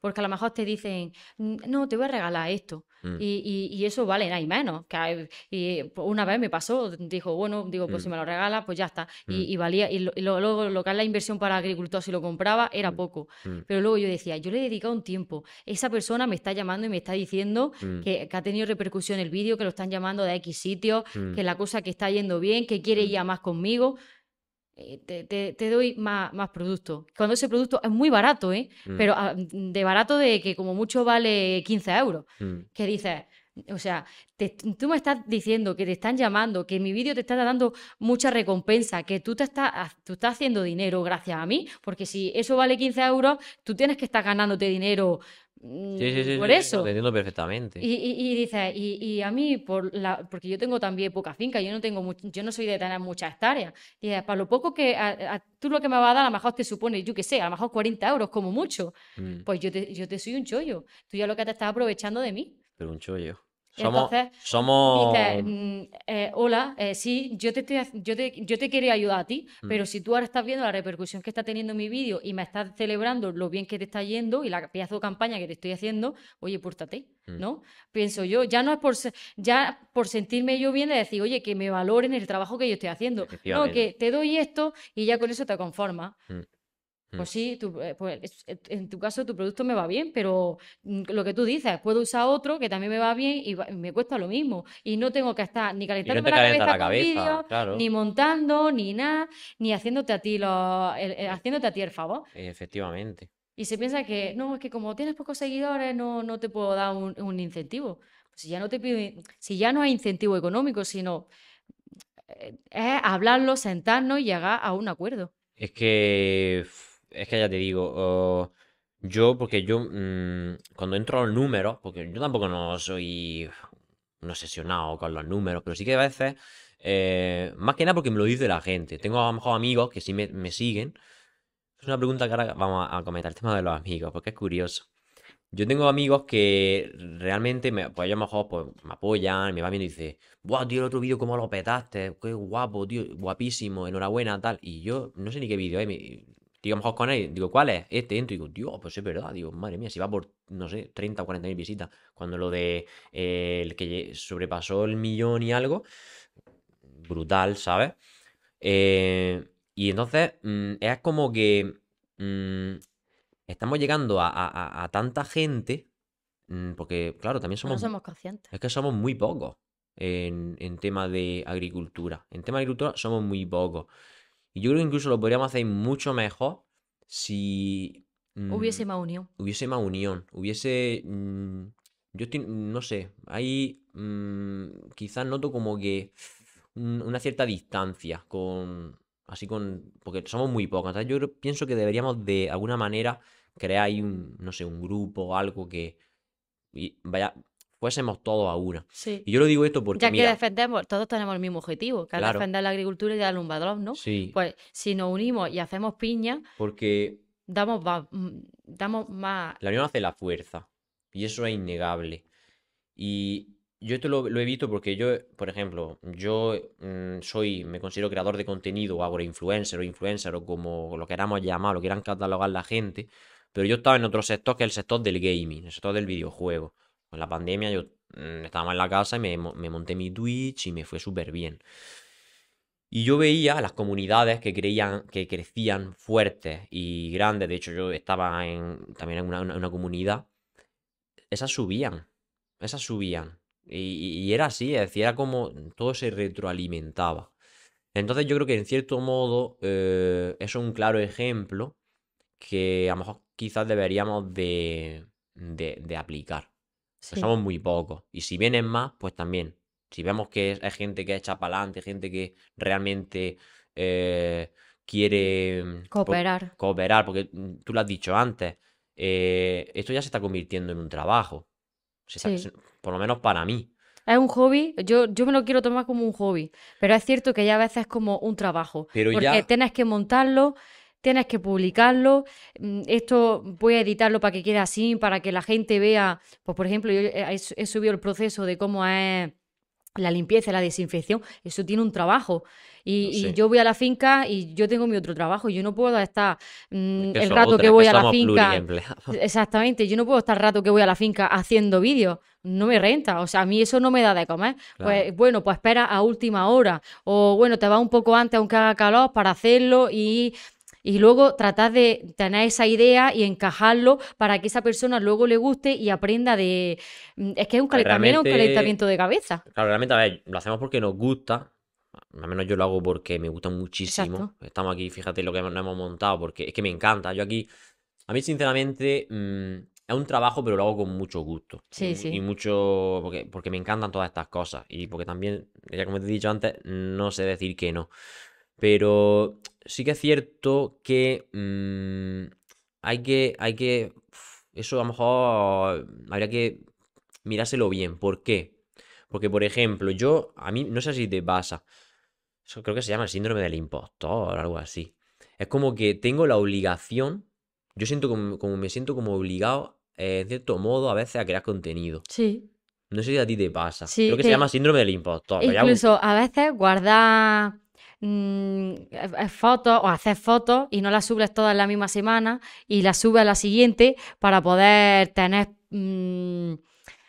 Porque a lo mejor te dicen, no, te voy a regalar esto. Mm. Y, y, eso vale, nada y menos. Que, pues, una vez me pasó, dijo, bueno, digo, pues si mm. me lo regala pues ya está. Mm. Y, valía, y, luego lo, que es la inversión para agricultor, si lo compraba, era poco. Pero luego yo decía, yo le he dedicado un tiempo. Esa persona me está llamando y me está diciendo que, ha tenido repercusión el vídeo, que lo están llamando de X sitio que la cosa que está yendo bien, que quiere ir a más conmigo. Eh, te, doy más, producto. Cuando ese producto es muy barato, ¿eh? Mm. Pero ah, de barato de que como mucho vale 15 euros. Mm. Que dices, o sea, tú me estás diciendo que te están llamando, que mi vídeo te está dando mucha recompensa, que tú, te tú estás haciendo dinero gracias a mí, porque si eso vale 15 euros, tú tienes que estar ganándote dinero Mm, sí, sí, sí, por eso. Lo entiendo perfectamente. Y, y, y dices, y, a mí, por la, porque yo tengo también poca finca, yo no tengo yo no soy de tener muchas hectáreas. Y dices, para lo poco que tú lo que me vas a dar, a lo mejor te supone, yo qué sé, a lo mejor 40 euros como mucho. Mm. Pues yo te, yo te soy un chollo. Tú ya lo que te estás aprovechando de mí. Pero un chollo. Somos, Entonces, mm, eh, hola, eh, sí, yo te, yo, quería ayudar a ti, mm. pero si tú ahora estás viendo la repercusión que está teniendo mi vídeo y me estás celebrando lo bien que te está yendo y la pedazo de campaña que te estoy haciendo, oye, púrtate, mm. ¿no? Pienso yo, ya no es por, ya por sentirme yo bien de decir, oye, que me valoren el trabajo que yo estoy haciendo. No, que te doy esto y ya con eso te conformas. Mm. Pues sí, eh, pues, eh, en tu caso tu producto me va bien, pero mm, lo que tú dices, puedo usar otro que también me va bien y me cuesta lo mismo. Y no tengo que estar ni calentando la, cabeza ni montando, ni nada, ni haciéndote a ti, lo el, haciéndote a ti el favor. Efectivamente. Y se piensa que, no, es que como tienes pocos seguidores, no, te puedo dar un, incentivo. Pues si ya no te pido, si ya no hay incentivo económico, sino eh, es hablarlo, sentarnos y llegar a un acuerdo. Es que es que ya te digo, yo, porque yo, mm, cuando entro a los números, porque yo tampoco no soy un obsesionado con los números, pero sí que a veces, eh, más que nada porque me lo dice la gente. Tengo a lo mejor amigos que sí me, siguen. Es una pregunta que ahora vamos a, comentar el tema de los amigos, porque es curioso. Yo tengo amigos que realmente, pues ellos a lo mejor pues, me apoyan, me van viendo y dicen wow, tío, el otro vídeo cómo lo petaste, qué guapo, tío, guapísimo, enhorabuena, tal. Y yo no sé ni qué vídeo, eh, digo, mejor con él, digo, ¿cuál es? Este, entro y digo, Dios, pues es verdad, digo, madre mía, si va por, no sé, 30 o 40 mil visitas, cuando lo de eh, el que sobrepasó el millón y algo, brutal, ¿sabes? Eh, y entonces mm, es como que mm, estamos llegando a, tanta gente, mm, porque claro, también somos... somos conscientes. Es que somos muy pocos en, en tema de agricultura. En tema de agricultura somos muy pocos. Y yo creo que incluso lo podríamos hacer mucho mejor si... Mm, hubiese más unión. Hubiese más unión. Hubiese... Mm, yo no sé, ahí mm, quizás noto como que una cierta distancia con... Así con... Porque somos muy pocos. yo pienso que deberíamos de alguna manera crear ahí un, no sé, un grupo o algo que... vaya, fuésemos todos a una. Y yo lo digo esto porque. Ya que defendemos, todos tenemos el mismo objetivo, que es defender la agricultura y darle un ¿no? Sí. Pues si nos unimos y hacemos piña. Porque. Damos, mm, damos más. La unión hace la fuerza. Y eso es innegable. Y yo esto lo, he visto porque yo, por ejemplo, yo mm, soy, me considero creador de contenido, agroinfluencer o influencer o como lo queramos llamar, lo que quieran catalogar la gente, pero yo estaba en otro sector que es el sector del gaming, el sector del videojuego. Con la pandemia yo mm, estaba en la casa y me, monté mi Twitch y me fue súper bien. Y yo veía las comunidades que creían que crecían fuertes y grandes. De hecho, yo estaba también en una, comunidad. Esas subían. Esas subían. Y, era así, es decir, era como todo se retroalimentaba. Entonces yo creo que en cierto modo eso eh, es un claro ejemplo que a lo mejor quizás deberíamos de aplicar somos muy pocos. Y si vienen más, pues también. Si vemos que hay gente que echa para adelante, gente que realmente eh, quiere mm, cooperar. cooperar, porque mm, tú lo has dicho antes, eh, esto ya se está convirtiendo en un trabajo. por lo menos para mí. Es un hobby, yo, yo me lo quiero tomar como un hobby, pero es cierto que ya a veces es como un trabajo, porque tenés que montarlo, tienes que publicarlo, mm, esto voy a editarlo para que quede así, para que la gente vea, pues por ejemplo, yo eh, he subido el proceso de cómo es la limpieza, la desinfección, eso tiene un trabajo. Y, pues yo voy a la finca y yo tengo mi otro trabajo. Yo no puedo estar mm, el rato que voy a la finca. Exactamente, yo no puedo estar el rato que voy a la finca haciendo vídeos. No me renta, o sea, a mí eso no me da de comer. Pues bueno, pues espera a última hora. O bueno, te va un poco antes aunque haga calor para hacerlo y y luego tratar de tener esa idea y encajarlo para que esa persona luego le guste y aprenda de... Mm, es que es un calentamiento, de cabeza. Claro, realmente, a ver, lo hacemos porque nos gusta, al menos yo lo hago porque me gusta muchísimo. Estamos aquí, fíjate lo que nos hemos montado, porque es que me encanta. Yo aquí, a mí sinceramente, mm, es un trabajo, pero lo hago con mucho gusto. Sí, sí. Y mucho, porque, porque me encantan todas estas cosas. Y porque también, ya como te he dicho antes, no sé decir que no. Pero sí que es cierto que mm, hay que. Hay que. Eso a lo mejor habría que mirárselo bien. ¿Por qué? Porque, por ejemplo, yo. A mí no sé si te pasa. creo que se llama el síndrome del impostor o algo así. Es como que tengo la obligación. Yo siento como, me siento como obligado, eh, en cierto modo, a veces a crear contenido. Sí. No sé si a ti te pasa. Creo que, se llama síndrome del impostor. Incluso a veces guardar Mm, eh, eh, fotos o hacer fotos y no las subes todas en la misma semana y las subes a la siguiente para poder tener... Mm,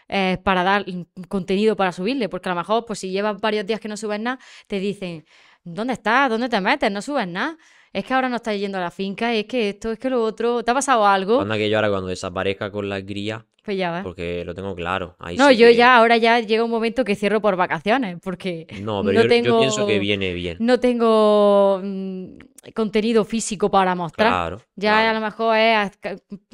eh, para dar contenido para subirle, porque a lo mejor pues si llevas varios días que no subes nada, te dicen, ¿dónde estás? ¿Dónde te metes? No subes nada. Es que ahora no estás yendo a la finca, es que esto, es que lo otro, ¿te ha pasado algo? cuando que yo ahora cuando desaparezca con la grías porque lo tengo claro. no, yo ya, ahora ya llega un momento que cierro por vacaciones, porque no, yo, tengo, pienso que viene bien. No tengo mm, contenido físico para mostrar. ya a lo mejor es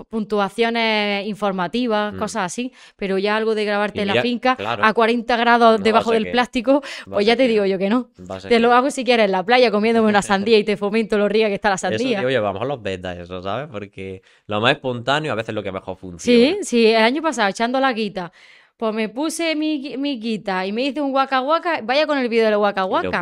puntuaciones informativas, mm. cosas así, pero ya algo de grabarte en la finca a 40 grados debajo del plástico, pues ya te digo yo que no. Te lo hago si quieres en la playa comiéndome una sandía y te fomento los ríos que está la sandía. oye, vamos a los betas, eso, ¿sabes? Porque lo más espontáneo a veces es lo que mejor funciona. Sí, sí, el año pasado echando la guita, pues me puse mi, mi guita y me hice un guaca guaca, vaya con el video del guaca guaca.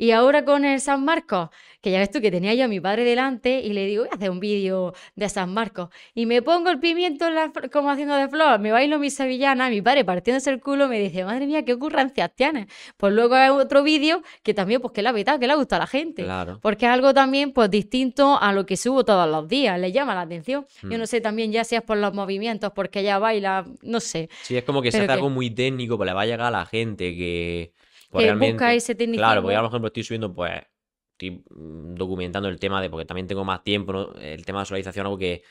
Y ahora con el San Marcos, que ya ves tú que tenía yo a mi padre delante y le digo, voy a hacer un vídeo de San Marcos. Y me pongo el pimiento como haciendo de flor, me bailo mi sevillana, mi padre partiéndose el culo me dice, madre mía, qué ocurrencias tienes. Pues luego hay otro vídeo que también, pues que le ha petado, que le ha gustado a la gente. Claro. Porque es algo también, pues distinto a lo que subo todos los días, le llama la atención. Yo mm. no sé también ya si es por los movimientos, porque ella baila, no sé. Sí, es como que se hace algo muy técnico, pues le va a llegar a la gente que... Pues eh, ese Claro, porque a lo mejor estoy subiendo, pues, estoy mm, documentando el tema de, porque también tengo más tiempo, el tema de es algo que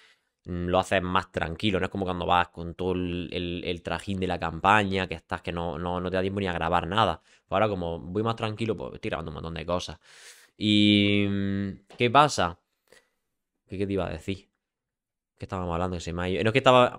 mm, lo haces más tranquilo, no es como cuando vas con todo el, el, trajín de la campaña, que estás que no, te da tiempo ni a grabar nada. Pues ahora como voy más tranquilo, pues estoy grabando un montón de cosas. ¿Y mm, qué pasa? ¿Qué, te iba a decir? ¿Qué estábamos hablando? ese mayo? No es que estaba...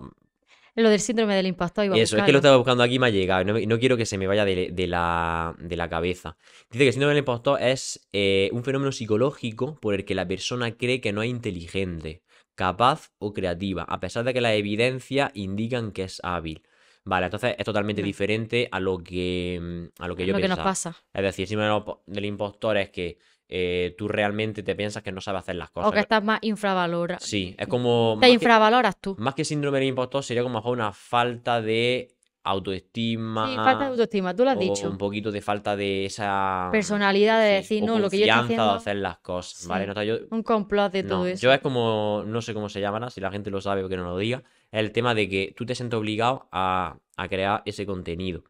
Lo del síndrome del impostor. Iba Eso, es que lo estaba buscando aquí y me ha llegado. No, no quiero que se me vaya de, la, de, la, cabeza. Dice que el síndrome del impostor es eh, un fenómeno psicológico por el que la persona cree que no es inteligente, capaz o creativa, a pesar de que las evidencias indican que es hábil. Vale, entonces es totalmente diferente a lo que, mm, a lo que yo lo Que nos pasa. Es decir, el síndrome del impostor es que eh, tú realmente te piensas que no sabes hacer las cosas. O que estás más infravalorado. Sí, es como... Te infravaloras tú. Más que síndrome de impostor sería como una falta de autoestima. Sí, falta de autoestima, tú lo has dicho. Un poquito de falta de esa. Personalidad de decir, no, lo que yo estoy haciendo. hacer las cosas, ¿vale? No, yo... un complot de todo eso. Yo es como, no sé cómo se llaman, si la gente lo sabe o que no lo diga, el tema de que tú te sientes obligado a, a crear ese contenido.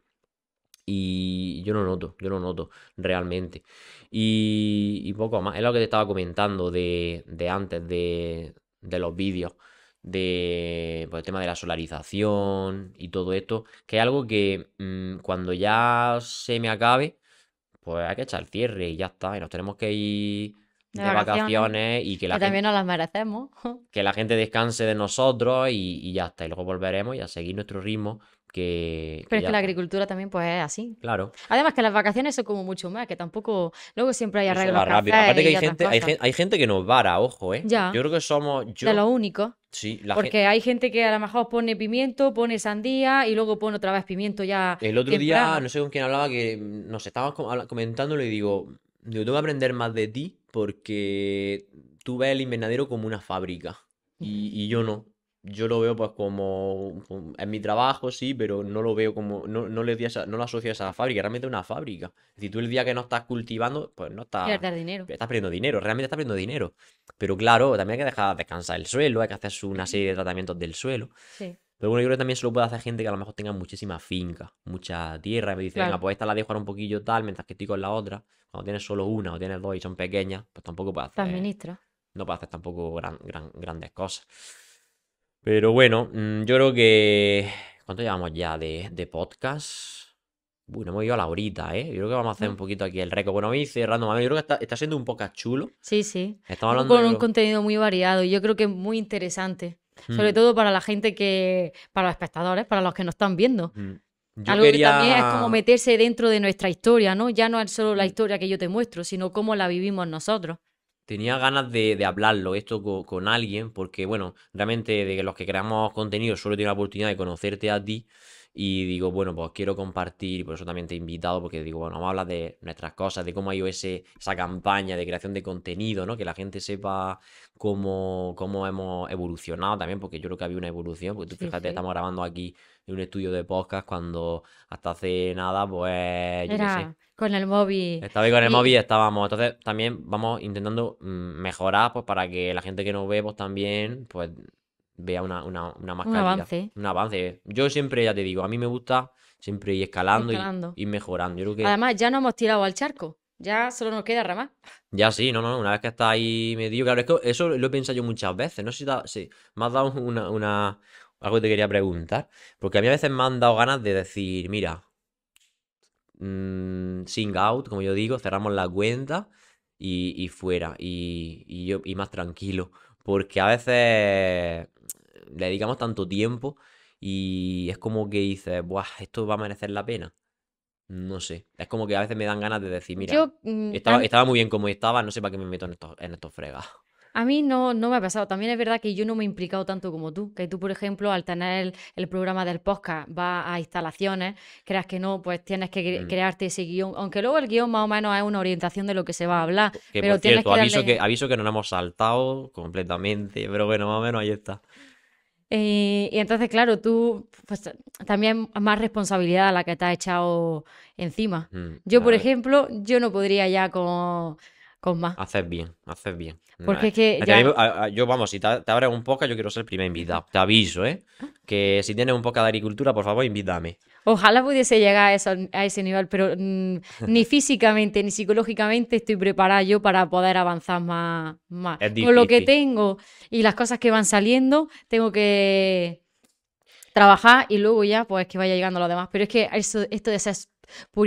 Y yo lo noto, yo lo noto realmente. Y, poco más, es lo que te estaba comentando de, antes, de, los vídeos, de pues, el tema de la solarización y todo esto, que es algo que mm, cuando ya se me acabe, pues hay que echar el cierre y ya está, y nos tenemos que ir de, vacaciones, y que la también nos las merecemos. Que la gente descanse de nosotros y, y ya está, y luego volveremos y a seguir nuestro ritmo, pero es que la agricultura también pues es así. Claro. Además que las vacaciones son como mucho más, que tampoco luego siempre hay arreglos. Aparte que hay gente, hay gente, hay, gente que nos vara, ojo, ¿eh? Ya. Yo creo que somos... Yo... De lo único. Sí, la Porque hay gente que a lo mejor pone pimiento, pone sandía y luego pone otra vez pimiento ya. El otro día, no sé con quién hablaba, que nos estábamos comentando y digo, yo tengo que aprender más de ti porque tú ves el invernadero como una fábrica y yo no yo lo veo pues como en mi trabajo, sí, pero no lo veo como, no, no, le no lo asocio a esa fábrica, realmente es una fábrica. Es decir, tú el día que no estás cultivando, pues no estás... dinero. Estás perdiendo dinero, realmente estás perdiendo dinero. Pero claro, también hay que dejar descansar el suelo, hay que hacer una serie de tratamientos del suelo. Sí. Pero bueno, yo creo que también se lo puede hacer gente que a lo mejor tenga muchísima finca, mucha tierra, y me dice, venga, pues esta la dejo ahora un poquillo tal, mientras que estoy con la otra. Cuando tienes solo una o tienes dos y son pequeñas, pues tampoco puedes hacer... No puedes hacer tampoco grandes cosas. Pero bueno, mm, yo creo que... ¿Cuánto llevamos ya de, podcast? Bueno, hemos ido a la horita, ¿eh? Yo creo que vamos a hacer mm. un poquito aquí el récord. Bueno, me hice yo creo que está, está, siendo un poco chulo. Sí, sí. Estamos hablando Con un contenido muy variado y yo creo que es muy interesante. Sobre mm. todo para la gente que... Para los espectadores, para los que nos están viendo. Algo que también es como meterse dentro de nuestra historia, ¿no? Ya no es solo la historia que yo te muestro, sino cómo la vivimos nosotros tenía ganas de, hablarlo esto con, alguien, porque bueno, realmente de los que creamos contenido solo tiene la oportunidad de conocerte a ti y digo, bueno, pues quiero compartir, por eso también te he invitado, porque digo, bueno, vamos a hablar de nuestras cosas, de cómo ha ido ese, esa campaña de creación de contenido, ¿no? Que la gente sepa cómo, cómo hemos evolucionado también, porque yo creo que había una evolución, porque tú fíjate, estamos grabando aquí en un estudio de podcast cuando hasta hace nada, pues, Era... con el móvil. Estaba ahí con el y... móvil, estábamos. Entonces también vamos intentando mm, mejorar pues para que la gente que nos ve pues también pues vea una, una, un Avance. Yo siempre, ya te digo, a mí me gusta siempre ir escalando, Y, mejorando. Además, ya no hemos tirado al charco. Ya solo nos queda ramar. Ya sí, no, no, una vez que está ahí medio, claro, eso lo he pensado yo muchas veces. No sé si, me has dado una, algo que te quería preguntar. Porque a mí a veces me han dado ganas de decir, mira, mm, sing out, como yo digo, cerramos la cuenta y, fuera, y, y, yo, y más tranquilo porque a veces le dedicamos tanto tiempo y es como que dices, Buah, esto va a merecer la pena. No sé, es como que a veces me dan ganas de decir, mira, mm, estaba, muy bien como estaba, no sé para qué me meto en estos fregados. A mí no, no me ha pasado. También es verdad que yo no me he implicado tanto como tú. Que tú, por ejemplo, al tener el, programa del podcast, vas a instalaciones, creas que no, pues tienes que mm. crearte ese guión. Aunque luego el guión más o menos es una orientación de lo que se va a hablar. Que, pero por cierto, aviso, que, no nos hemos saltado completamente, pero bueno, más o menos ahí está. Eh, y entonces, claro, tú pues, también más responsabilidad a la que te has echado encima. Mm, yo, por ejemplo, yo no podría ya con con más. Haces bien, haces bien. Porque es que. yo, vamos, si te, abres un poco, yo quiero ser el primer invitado. Te aviso, ¿eh? Que si tienes un poco de agricultura, por favor, invítame. Ojalá pudiese llegar a, ese nivel, pero mm, ni físicamente ni psicológicamente estoy preparada yo para poder avanzar más. Es difícil. Con lo que tengo y las cosas que van saliendo, tengo que trabajar y luego ya, pues que vaya llegando lo demás. Pero es que esto de ser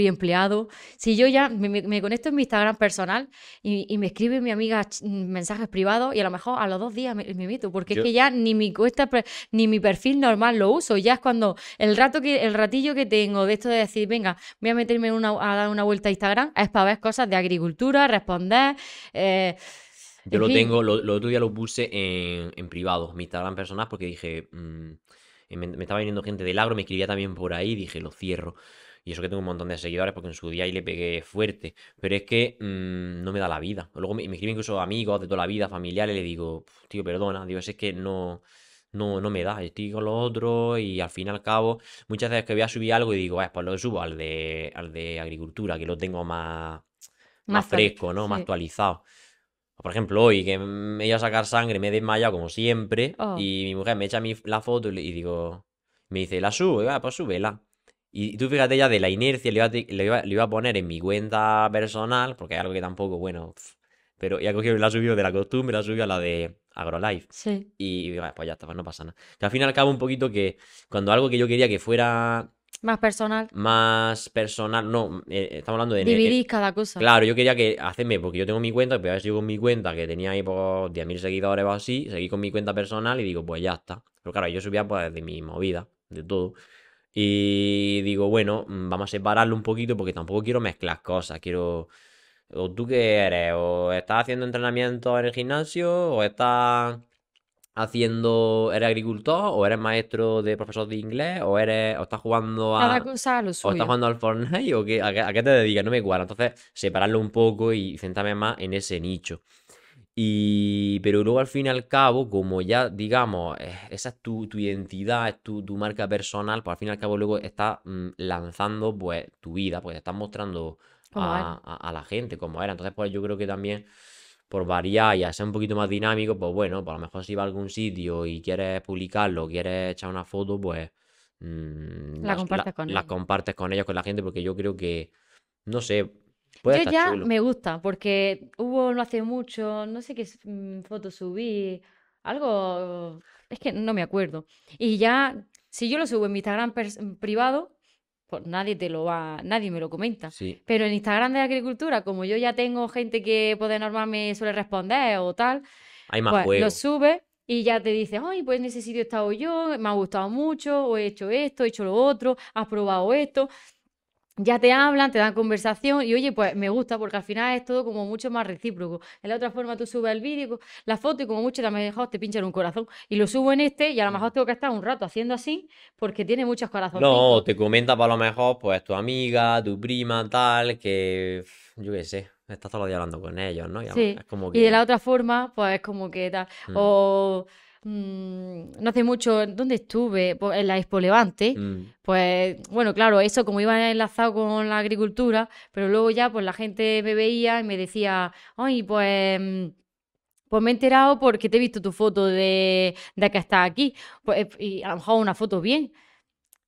empleado, Si yo ya me, conecto en mi Instagram personal y, y, me escribe mi amiga mensajes privados y a lo mejor a los dos días me, meto, porque es que ya ni mi cuesta, ni mi perfil normal lo uso. Ya es cuando el rato que, el ratillo que tengo de esto de decir, venga, voy a meterme una, a dar una vuelta a Instagram, es para ver cosas de agricultura, responder. Eh, yo lo tengo, lo, lo, otro día lo puse en, en privado, mi Instagram personal, porque dije, mm, eh, me, me, estaba viniendo gente del agro, me escribía también por ahí, dije, lo cierro. Y eso que tengo un montón de seguidores porque en su día ahí le pegué fuerte. Pero es que mm, no me da la vida. Luego me, escriben incluso amigos de toda la vida, familiares, y le digo, tío, perdona. Digo, es que no, no, no me da. Estoy con los otros y al fin y al cabo, muchas veces que voy a subir algo y digo, pues lo subo al de, al de agricultura, que lo tengo más, más, fresco, ¿no? Más actualizado. Por ejemplo, hoy que me iba a sacar sangre, me he desmayado como siempre, oh. y mi mujer me echa la foto y, digo, me dice, la subo, pues súbela. Y tú fíjate ya de la inercia, le iba, le iba, a poner en mi cuenta personal, porque es algo que tampoco, bueno, pero ya cogí la subió de la costumbre, la subió a la de AgroLife. Sí. Y, pues ya está, pues no pasa nada. Que al final y un poquito que cuando algo que yo quería que fuera... Más personal. Más personal, no, eh, estamos hablando de... Dividir cada cosa. Claro, yo quería que hacerme, porque yo tengo mi cuenta, pero pues a ver si con mi cuenta, que tenía ahí por pues, 10.000 seguidores o así, seguí con mi cuenta personal y digo, pues ya está. Pero claro, yo subía pues de mi movida, de todo. Y digo, bueno, mm, vamos a separarlo un poquito porque tampoco quiero mezclar cosas. Quiero. O tú qué eres, o estás haciendo entrenamiento en el gimnasio, o estás haciendo. ¿Eres agricultor? ¿O eres maestro de profesor de inglés? ¿O eres. o estás jugando a. ¿O estás jugando al Fortnite? ¿O a, qué te dedicas? No me cuadra. Entonces, separarlo un poco y centrarme más en ese nicho. Y, pero luego al fin y al cabo, como ya digamos, eh, esa es tu, identidad, es tu, marca personal, pues al fin y al cabo luego estás mm, lanzando pues tu vida, pues estás mostrando a, la gente como era. Entonces pues yo creo que también por variar y hacer un poquito más dinámico, pues bueno, pues a lo mejor si va a algún sitio y quieres publicarlo, quieres echar una foto, pues mm, la las, compartes con las compartes con ellos, con la gente, porque yo creo que, no sé, yo ya me gusta, porque hubo no hace mucho, no sé qué mm, foto subí, algo, es que no me acuerdo. Y ya, si yo lo subo en mi Instagram mm, privado, pues nadie te lo va, nadie me lo comenta. Pero en Instagram de agricultura, como yo ya tengo gente que puede normal me suele responder o tal, Hay pues, lo sube y ya te dice, ay, pues en ese sitio he estado yo, me ha gustado mucho, o he hecho esto, he hecho lo otro, has probado esto ya te hablan, te dan conversación y oye, pues me gusta porque al final es todo como mucho más recíproco. En la otra forma tú subes el vídeo, la foto y como mucho lo mejor te pinchan un corazón y lo subo en este y a lo mm. mejor tengo que estar un rato haciendo así porque tiene muchos corazones. No, te comenta para lo mejor pues tu amiga, tu prima, tal, que yo qué sé estás todo el día hablando con ellos, ¿no? Y, sí. y de la otra forma, pues es como que tal. Mm. O Mm, no hace mucho, ¿dónde estuve? Pues, en la Expo Levante. Mm. Pues bueno, claro, eso como iba enlazado con la agricultura, pero luego ya pues la gente me veía y me decía, ay, pues... Mm, pues me he enterado porque te he visto tu foto de, de que estás aquí. Pues, y a lo mejor una foto bien,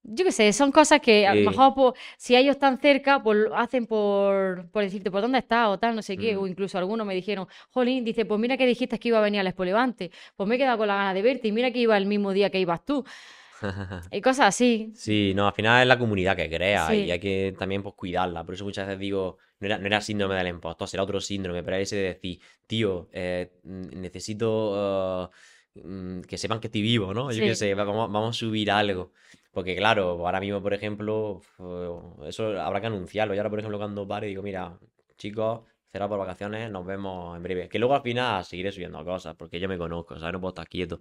yo qué sé, son cosas que a lo mejor pues, si ellos están cerca, pues hacen por, decirte por dónde estás o tal, no sé qué. Mm. O incluso algunos me dijeron, Jolín, dice, pues mira que dijiste que iba a venir al Levante. pues me he quedado con la gana de verte y mira que iba el mismo día que ibas tú. y cosas así. Sí, no, al final es la comunidad que crea y hay que también pues cuidarla. Por eso muchas veces digo, no era, no era síndrome del impostor, será otro síndrome, pero ese de decir, tío, eh, necesito... Oh, Mm, que sepan que estoy vivo, ¿no? Yo sí. qué sé, vamos, a subir algo. Porque claro, ahora mismo, por ejemplo, eso habrá que anunciarlo. Y ahora, por ejemplo, cuando y digo, mira, chicos, cerrado por vacaciones, nos vemos en breve. Que luego al final seguiré subiendo cosas, porque yo me conozco, ¿sabes? No puedo estar quieto.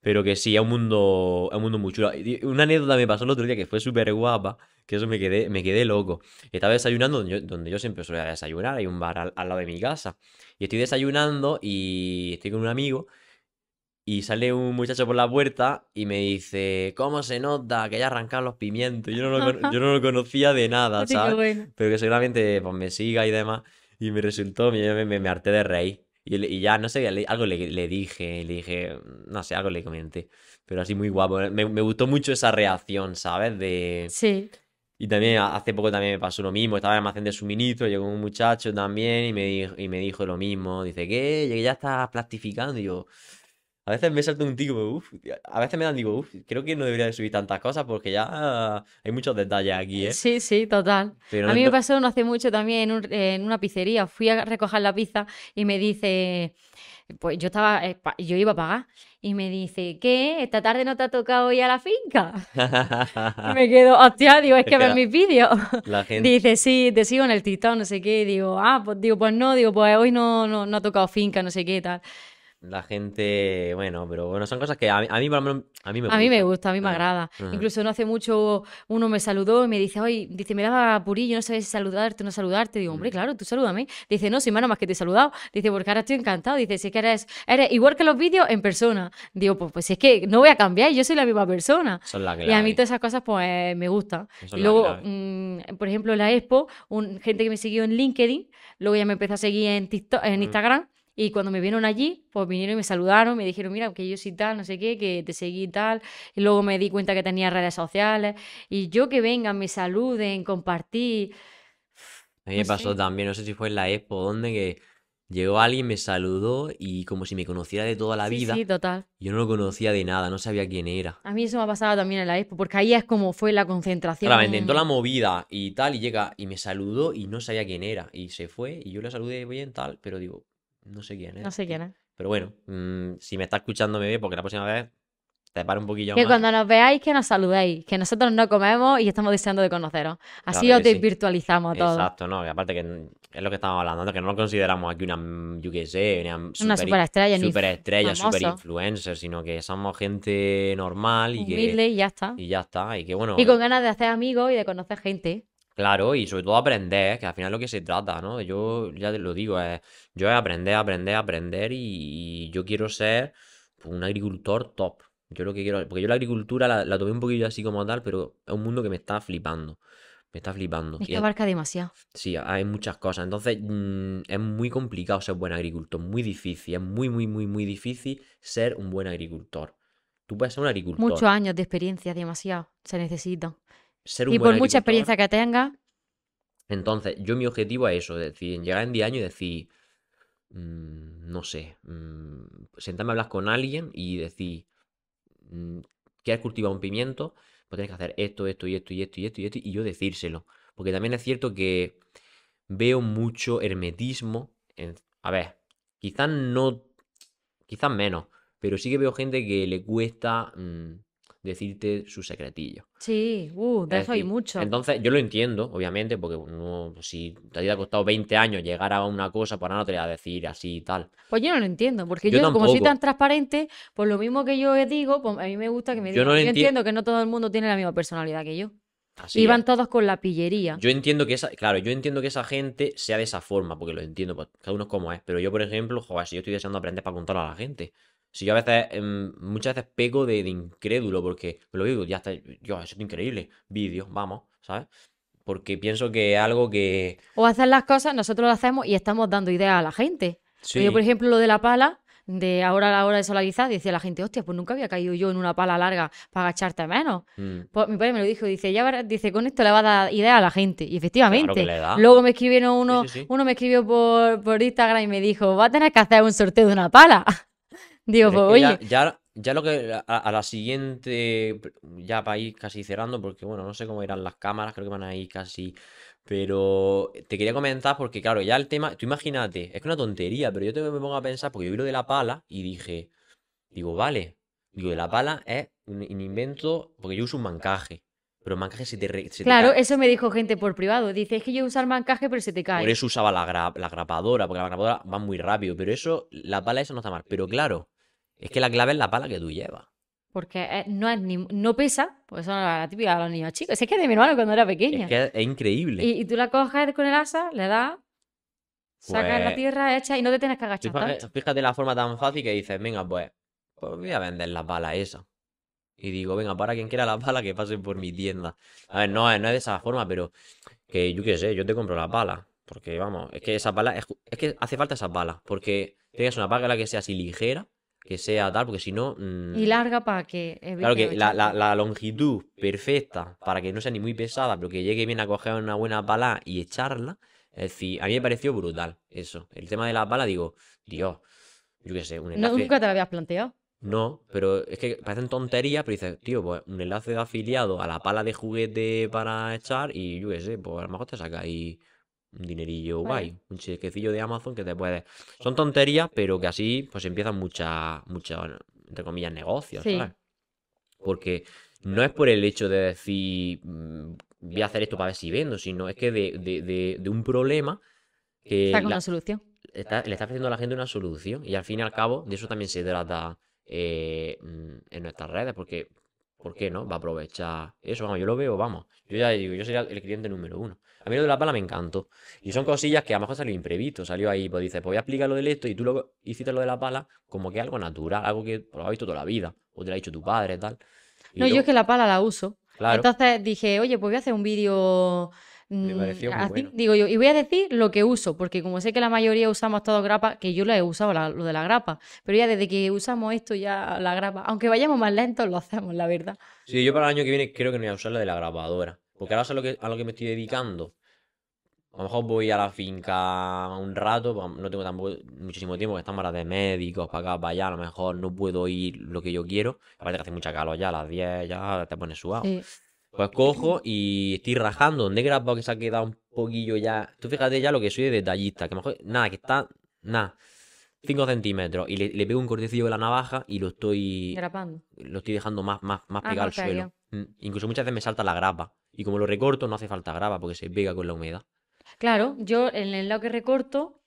Pero que sí, es un mundo, es un mundo muy chulo. Una anécdota me pasó el otro día que fue súper guapa, que eso me quedé, me quedé loco. Estaba desayunando donde yo, siempre siempre suelo desayunar, hay un bar al lado de mi casa. Y estoy desayunando y estoy con un amigo y sale un muchacho por la puerta y me dice, ¿cómo se nota que ya arrancado los pimientos? Yo no lo, yo no lo conocía de nada, ¿sabes? Pero que seguramente pues, me siga y demás. Y me resultó, me, me, harté de rey Y, y, ya, no sé, algo le, dije, le dije, no sé, algo le comenté. Pero así muy guapo. Me, me gustó mucho esa reacción, ¿sabes? De... Sí. Y también hace poco también me pasó lo mismo. Estaba en el almacén de suministro, llegó un muchacho también y me, dijo, y me dijo lo mismo. Dice, ¿qué? Ya estás plastificando. Y yo, a veces me salto un tico, uff, a veces me dan, digo, uff, creo que no debería subir tantas cosas porque ya hay muchos detalles aquí, ¿eh? Sí, sí, total. a mí me pasó no hace mucho también en, una pizzería, fui a recoger la pizza y me dice, pues yo estaba, eh, yo iba a pagar y me dice, ¿qué? ¿Esta tarde no te ha tocado ir a la finca? y me quedo, hostia, digo, es que ver mis vídeos. La gente... Dice, sí, te sigo en el TikTok, no sé qué, digo, ah, pues, digo, pues no, digo, pues hoy no, no, no ha tocado finca, no sé qué, tal la gente, bueno, pero bueno, son cosas que a mí, a por a mí me gusta. A mí me gusta, a mí me agrada. Incluso no hace mucho uno me saludó y me dice, oye, dice, me daba purillo, no sabes si saludarte o no saludarte. Digo, hombre, mm. claro, tú salúdame. Dice, no, si mano más que te he saludado. Dice, porque ahora estoy encantado. Dice, si es que eres, eres igual que los vídeos en persona. Digo, pues, pues es que no voy a cambiar, yo soy la misma persona. y a mí todas esas cosas, pues, me gustan. luego, mm, por ejemplo, la expo, un, gente que me siguió en LinkedIn, luego ya me empezó a seguir en, TikTok, en Instagram y cuando me vieron allí, pues vinieron y me saludaron, me dijeron, mira, que yo sí tal, no sé qué, que te seguí tal. Y luego me di cuenta que tenía redes sociales. Y yo que vengan, me saluden, compartí A mí me pasó también, no sé si fue en la expo, donde que llegó alguien, me saludó y como si me conociera de toda la vida. Sí, total. Yo no lo conocía de nada, no sabía quién era. A mí eso me ha pasado también en la expo, porque ahí es como fue la concentración. Claro, me intentó la movida y tal, y llega y me saludó y no sabía quién era. Y se fue y yo le saludé voy en tal, pero digo, no sé quién es. ¿eh? No sé quién es. Pero bueno, mm, si me está escuchando me ve, porque la próxima vez te paro un poquillo. Que cuando nos veáis, que nos saludéis, que nosotros no comemos y estamos deseando de conoceros. Así os desvirtualizamos todo. Exacto, no, que aparte que es lo que estamos hablando, que no lo consideramos aquí una, yo qué sé, una, super, una superestrella, super influencer, sino que somos gente normal y Humilde que... y ya está. Y ya está, y que bueno... Y con eh, ganas de hacer amigos y de conocer gente. Claro, y sobre todo aprender, que al final es lo que se trata, ¿no? Yo ya te lo digo, yo es aprender, aprender, aprender y, yo quiero ser pues, un agricultor top. Yo lo que quiero, porque yo la agricultura la, tomé un poquillo así como tal, pero es un mundo que me está flipando. Me está flipando. Y que abarca demasiado. Sí, hay muchas cosas. Entonces, mm, es muy complicado ser buen agricultor, muy difícil. Es muy, muy, muy, muy difícil ser un buen agricultor. Tú puedes ser un agricultor. Muchos años de experiencia, demasiado. Se necesita. Y por mucha experiencia que tenga. Entonces, yo mi objetivo es eso, es decir, llegar en 10 años y decir, mm, no sé, mm, sentarme a hablar con alguien y decir, mmm, ¿quieres cultivar un pimiento? Pues tienes que hacer esto, esto y esto y esto y esto y esto y yo decírselo. Porque también es cierto que veo mucho hermetismo. a ver, quizás no, quizás menos, pero sí que veo gente que le cuesta mm, decirte su secretillo. Sí, uh, de eso hay mucho. Entonces, yo lo entiendo, obviamente, porque no, pues, si te haya costado 20 años llegar a una cosa, para pues, no te voy a decir así y tal. Pues yo no lo entiendo, porque yo, como soy tan transparente, pues lo mismo que yo digo, pues, a mí me gusta que me digan. Yo, no entiendo que no todo el mundo tiene la misma personalidad que yo. Así Iban todos con la pillería. Yo entiendo que esa, claro, yo entiendo que esa gente sea de esa forma, porque lo entiendo, pues, cada uno es como es. Pero yo, por ejemplo, joder, si yo estoy deseando aprender para contar a la gente. Si yo a veces, em, muchas veces pego de, incrédulo porque pues, lo digo, ya está, yo eso es increíble. vídeo, vamos, ¿sabes? Porque pienso que es algo que. O hacer las cosas, nosotros lo hacemos y estamos dando ideas a la gente. Pues yo, por ejemplo, lo de la pala, de ahora a la hora de solarizar, decía la gente, hostia, pues nunca había caído yo en una pala larga para agacharte menos. Mm. Pues mi padre me lo dijo, dice, ya dice, con esto le va a dar idea a la gente. Y efectivamente, luego me escribieron uno, uno me escribió por, por Instagram y me dijo, va a tener que hacer un sorteo de una pala. Digo, pues, oye. Ya, ya, lo que. A, la siguiente. Ya para ir casi cerrando, porque bueno, no sé cómo irán las cámaras, creo que van a ir casi. Pero te quería comentar, porque claro, ya el tema. Tú imagínate, es que una tontería, pero yo te, me pongo a pensar, porque yo vi lo de la pala y dije. Digo, vale. Digo, de la pala es un, invento, porque yo uso un mancaje pero el mancaje se te, Claro, eso me dijo gente por privado. Dice, es que yo uso el mancaje, pero se te cae. Por eso usaba la, la grapadora, porque la grapadora va muy rápido, pero eso, la pala eso no está mal. Pero claro, es que la clave es la pala que tú llevas. Porque eh, no, es ni, no pesa, pues es la típica de los niños chicos. Es que es de mi hermano cuando era pequeña. Es que es increíble. Y, tú la coges con el asa, le das, sacas la pues tierra hecha y no te tienes que agachar. Eh, fíjate, la forma tan fácil que dices, venga, pues, pues, voy a vender la pala esa. Y digo, venga, para pues quien quiera la pala, que pase por mi tienda. A ver, no, es de esa forma, pero que yo qué sé, yo te compro la pala. Porque vamos, es que esa pala, es, es que hace falta esa pala. Porque tienes una pala que sea así ligera que sea tal, porque si no... Mm, y larga para que... Claro que la, longitud perfecta, para que no sea ni muy pesada, pero que llegue bien a coger una buena pala y echarla. Es decir, a mí me pareció brutal eso. El tema de la pala, digo, Dios, yo qué sé, un enlace... ¿Nunca te lo habías planteado? No, pero es que parecen tonterías, pero dices, tío, pues un enlace de afiliado a la pala de juguete para echar y yo qué sé, pues a lo mejor te saca ahí... Y un dinerillo guay, un chequecillo de Amazon que te puede... Son tonterías, pero que así pues empiezan muchas, muchas, entre comillas, negocios, ¿sabes? Porque no es por el hecho de decir, mm, voy a hacer esto para ver si vendo, sino es que de, un problema... Que con una solución. le está ofreciendo a la gente una solución y al fin y al cabo de eso también se trata eh, mm, en nuestras redes, porque ¿Por qué no? Va a aprovechar eso, vamos, yo lo veo, vamos. Yo ya digo, yo sería el cliente número uno. A mí lo de la pala me encantó. Y son cosillas que a lo mejor salió imprevisto, salió ahí, pues dices, pues voy a explicar lo del esto y tú lo hiciste lo de la pala como que algo natural, algo que lo has visto toda la vida, o te lo ha dicho tu padre, tal. no, yo es que la pala la uso. Claro. Entonces dije, oye, pues voy a hacer un vídeo me mm, pareció muy bueno. Digo yo, y voy a decir lo que uso, porque como sé que la mayoría usamos todo grapa, que yo lo he usado lo de la grapa, pero ya desde que usamos esto ya la grapa, aunque vayamos más lentos, lo hacemos, la verdad. Sí, yo para el año que viene creo que no voy a usar la de la grabadora, porque ahora sé a lo que me estoy dedicando. A lo mejor voy a la finca un rato, pues, no tengo tampoco muchísimo tiempo, que están malas de médicos, para acá, para allá, a lo mejor no puedo ir lo que yo quiero. Aparte que hace mucha calor ya, a las 10 ya te pones sudado. Pues cojo y estoy rajando donde he que se ha quedado un poquillo ya. Tú fíjate ya lo que soy de detallista, que mejor. Nada, que está. Nada. 5 centímetros y le, pego un cortecillo de la navaja y lo estoy. Grapando. Lo estoy dejando más, más, más ah, pegado al suelo. Mm, incluso muchas veces me salta la grapa. Y como lo recorto, no hace falta grapa porque se pega con la humedad. Claro, yo en el lado que recorto.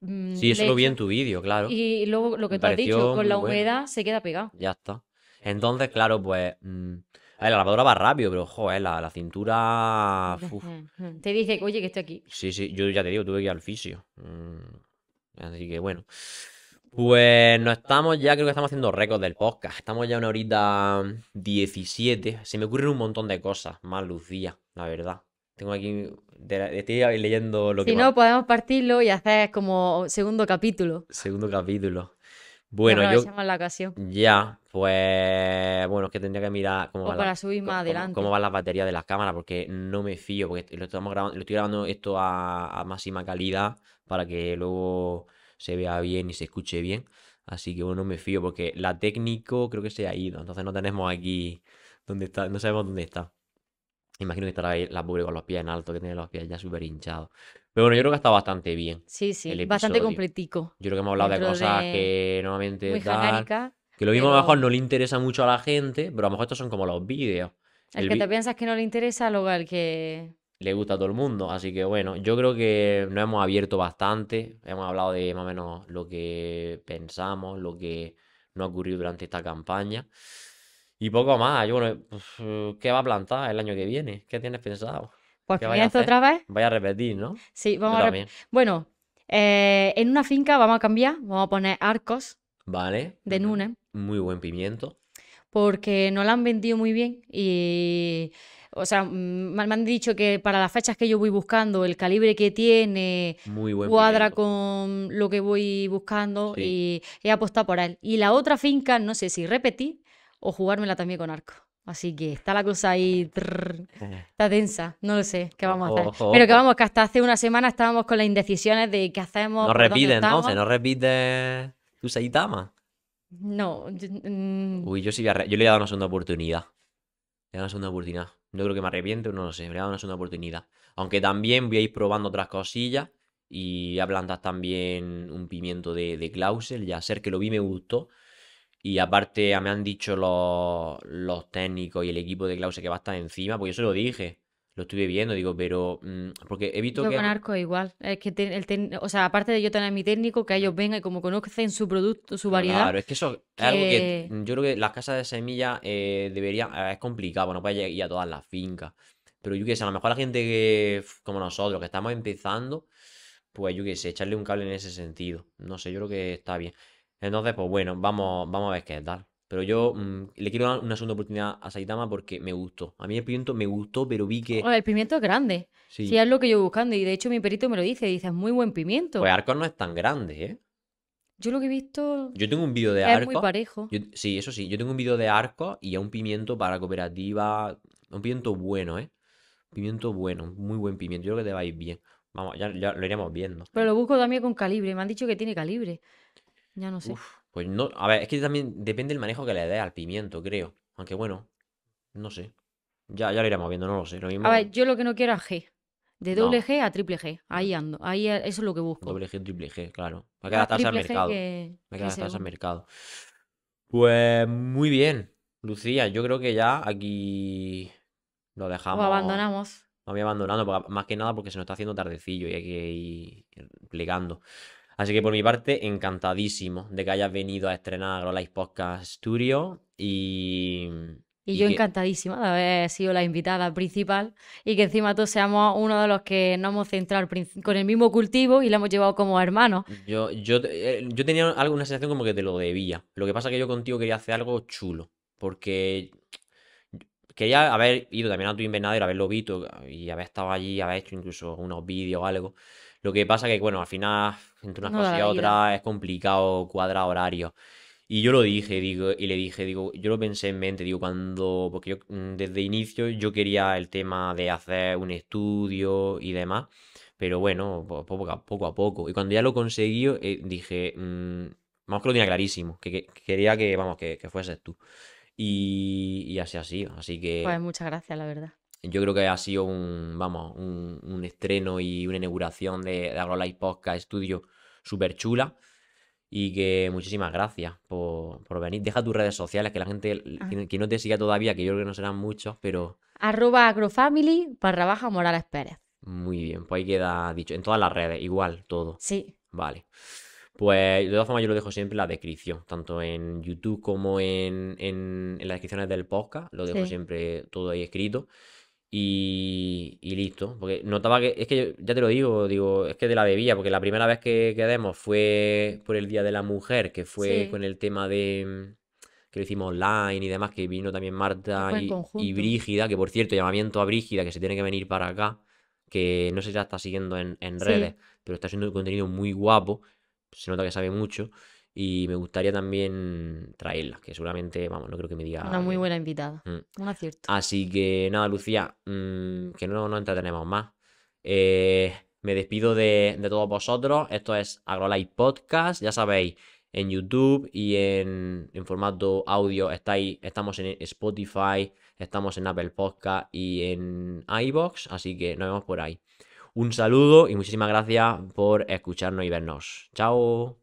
Mm, sí, eso lo vi en tu vídeo, claro. Y luego lo que tú has dicho, con la humedad se queda pegado. Ya está. Entonces, claro, pues. Mm, la lavadora va rápido, pero joder, la, la cintura. Te dije, oye, que estoy aquí. Sí, sí, yo ya te digo, tuve que ir al fisio. Mm. Así que bueno. Pues no estamos ya, creo que estamos haciendo récord del podcast. Estamos ya una horita 17. Se me ocurren un montón de cosas. Más Lucía, la verdad. Tengo aquí. Estoy leyendo lo que. Si no, podemos partirlo y hacer como segundo capítulo. Segundo capítulo. Bueno, yo. La Ya, pues bueno, es que tendría que mirar cómo, cómo, van las baterías de las cámaras, porque no me fío, porque lo, estamos grabando, lo estoy grabando esto a, máxima calidad para que luego se vea bien y se escuche bien. Así que bueno, no me fío, porque la técnico creo que se ha ido, entonces no tenemos aquí dónde está, no sabemos dónde está. Imagino que estará ahí la pobre con los pies en alto, que tiene los pies ya súper hinchados. Pero bueno, yo creo que está bastante bien. Sí, sí, bastante completico. Yo creo que hemos hablado de cosas que normalmente... Muy tal, que lo mismo a lo mejor no le interesa mucho a la gente, pero a lo mejor estos son como los vídeos. El, que te piensas que no le interesa, luego el que... Le gusta a todo el mundo, así que bueno, yo creo que nos hemos abierto bastante, hemos hablado de más o menos lo que pensamos, lo que no ha ocurrido durante esta campaña. Y poco más, yo bueno, pues, ¿qué va a plantar el año que viene? ¿Qué tienes pensado? Pues comienzo otra vez. Voy a repetir, ¿no? Sí, vamos a Bueno, eh, en una finca vamos a cambiar, vamos a poner arcos. Vale. De Nunes muy buen pimiento. Porque no la han vendido muy bien y o sea, mm, me han dicho que para las fechas que yo voy buscando, el calibre que tiene cuadra con lo que voy buscando y he apostado por él. Y la otra finca, no sé si repetí o jugármela también con arco. Así que está la cosa ahí, está densa, no lo sé qué vamos a hacer. Pero que vamos, que hasta hace una semana estábamos con las indecisiones de qué hacemos. No repite entonces, no repite tu Saitama. No. Yo, mm. Uy, yo sí le, yo le he dado una segunda oportunidad. Le he dado una segunda oportunidad. No creo que me arrepiente, no lo sé. Le he dado una segunda oportunidad. Aunque también voy a ir probando otras cosillas. Y a plantar también un pimiento de, de Klausel. Ya ser que lo vi me gustó. Y aparte me han dicho los, los técnicos y el equipo de clausel que va a estar encima. Pues yo se lo dije lo estuve viendo, digo, pero. Mm, porque evito yo que. Con Arco igual. Es que o sea, aparte de yo tener mi técnico, que ellos mm. vengan y como conocen su producto, su variedad. Claro, es que eso es algo que. Mm, yo creo que las casas de semillas eh, deberían. Ah, es complicado, bueno, para ir a todas las fincas. Pero yo qué sé, a lo mejor la gente que. Como nosotros, que estamos empezando, pues yo qué sé, echarle un cable en ese sentido. No sé, yo creo que está bien. Entonces, pues bueno, vamos, vamos a ver qué tal. Pero yo mm, le quiero dar una segunda oportunidad a Saitama porque me gustó. A mí el pimiento me gustó, pero vi que. el pimiento es grande. Sí. es lo que yo buscando. Y de hecho, mi perito me lo dice. Dice, es muy buen pimiento. Pues Arcos no es tan grande, ¿eh? Yo lo que he visto. Yo tengo un vídeo de Arco. Es muy parejo. sí, eso sí. Yo tengo un vídeo de Arco y es un pimiento para cooperativa. Un pimiento bueno, ¿eh? Pimiento bueno. Muy buen pimiento. Yo creo que te va a ir bien. Vamos, ya, lo iremos viendo. Pero lo busco también con calibre. Me han dicho que tiene calibre. Ya no sé. Uf. Pues no, a ver, es que también depende del manejo que le dé al pimiento, creo. Aunque bueno, no sé. Ya, ya lo iremos viendo, no lo sé. A ver, yo lo que no quiero es G. De doble G a triple G. Ahí ando. Ahí e, eso es lo que busco. Doble G, triple G, claro. para quedar ah, tasa al mercado. Va al mercado. Pues muy bien, Lucía. Yo creo que ya aquí lo dejamos. Lo abandonamos. Vamos abandonando, más que nada porque se nos está haciendo tardecillo y hay que ir plegando. Así que por mi parte, encantadísimo de que hayas venido a estrenar Agrolife Podcast Studio y... Y, yo encantadísima de haber sido la invitada principal y que encima todos seamos uno de los que nos hemos centrado con el mismo cultivo y lo hemos llevado como hermanos. Yo, eh, yo, tenía alguna sensación como que te lo debía. Lo que pasa es que yo contigo quería hacer algo chulo, porque quería haber ido también a tu invernadero, haberlo visto y haber estado allí, haber hecho incluso unos vídeos o algo. Lo que pasa que, bueno, al final, entre unas cosas y otras, es complicado cuadrar horarios. Y yo lo dije, digo, y le dije, digo, yo lo pensé en mente, digo, cuando, porque yo mm, desde inicio yo quería el tema de hacer un estudio y demás, pero bueno, poco a poco. Y cuando ya lo conseguí, eh, dije, mm, vamos que lo tenía clarísimo, que, quería que, vamos, que, que fueses tú. Y, y, así, así, así que... Pues muchas gracias, la verdad yo creo que ha sido un, vamos, un, estreno y una inauguración de, de AgroLife Podcast Studio súper chula. Y que muchísimas gracias por, venir. Deja tus redes sociales, que la gente ah. que, no te siga todavía, que yo creo que no serán muchos, pero... Arroba agrofamily para baja Morales Pérez. Muy bien, pues ahí queda dicho. En todas las redes, igual, todo. Sí. Vale. Pues de todas formas yo lo dejo siempre en la descripción, tanto en YouTube como en, las descripciones del podcast, lo dejo siempre todo ahí escrito. Y, listo. Porque notaba que, es que ya te lo digo, digo, es que de la bebida, porque la primera vez que quedemos fue por el Día de la Mujer, que fue con el tema de que lo hicimos online y demás, que vino también Marta y, Brígida, que por cierto, llamamiento a Brígida, que se tiene que venir para acá, que no sé si la está siguiendo en, redes, pero está haciendo un contenido muy guapo, se nota que sabe mucho y me gustaría también traerlas, que seguramente, vamos, no creo que me diga... Una muy buena invitada, mm. un acierto. Así que nada, Lucía, mm, que no nos entretenemos más. Eh, me despido de, todos vosotros. Esto es AgroLife Podcast, ya sabéis, en YouTube y en, formato audio estamos en Spotify, estamos en Apple Podcast y en iBox, así que nos vemos por ahí. Un saludo y muchísimas gracias por escucharnos y vernos. Chao.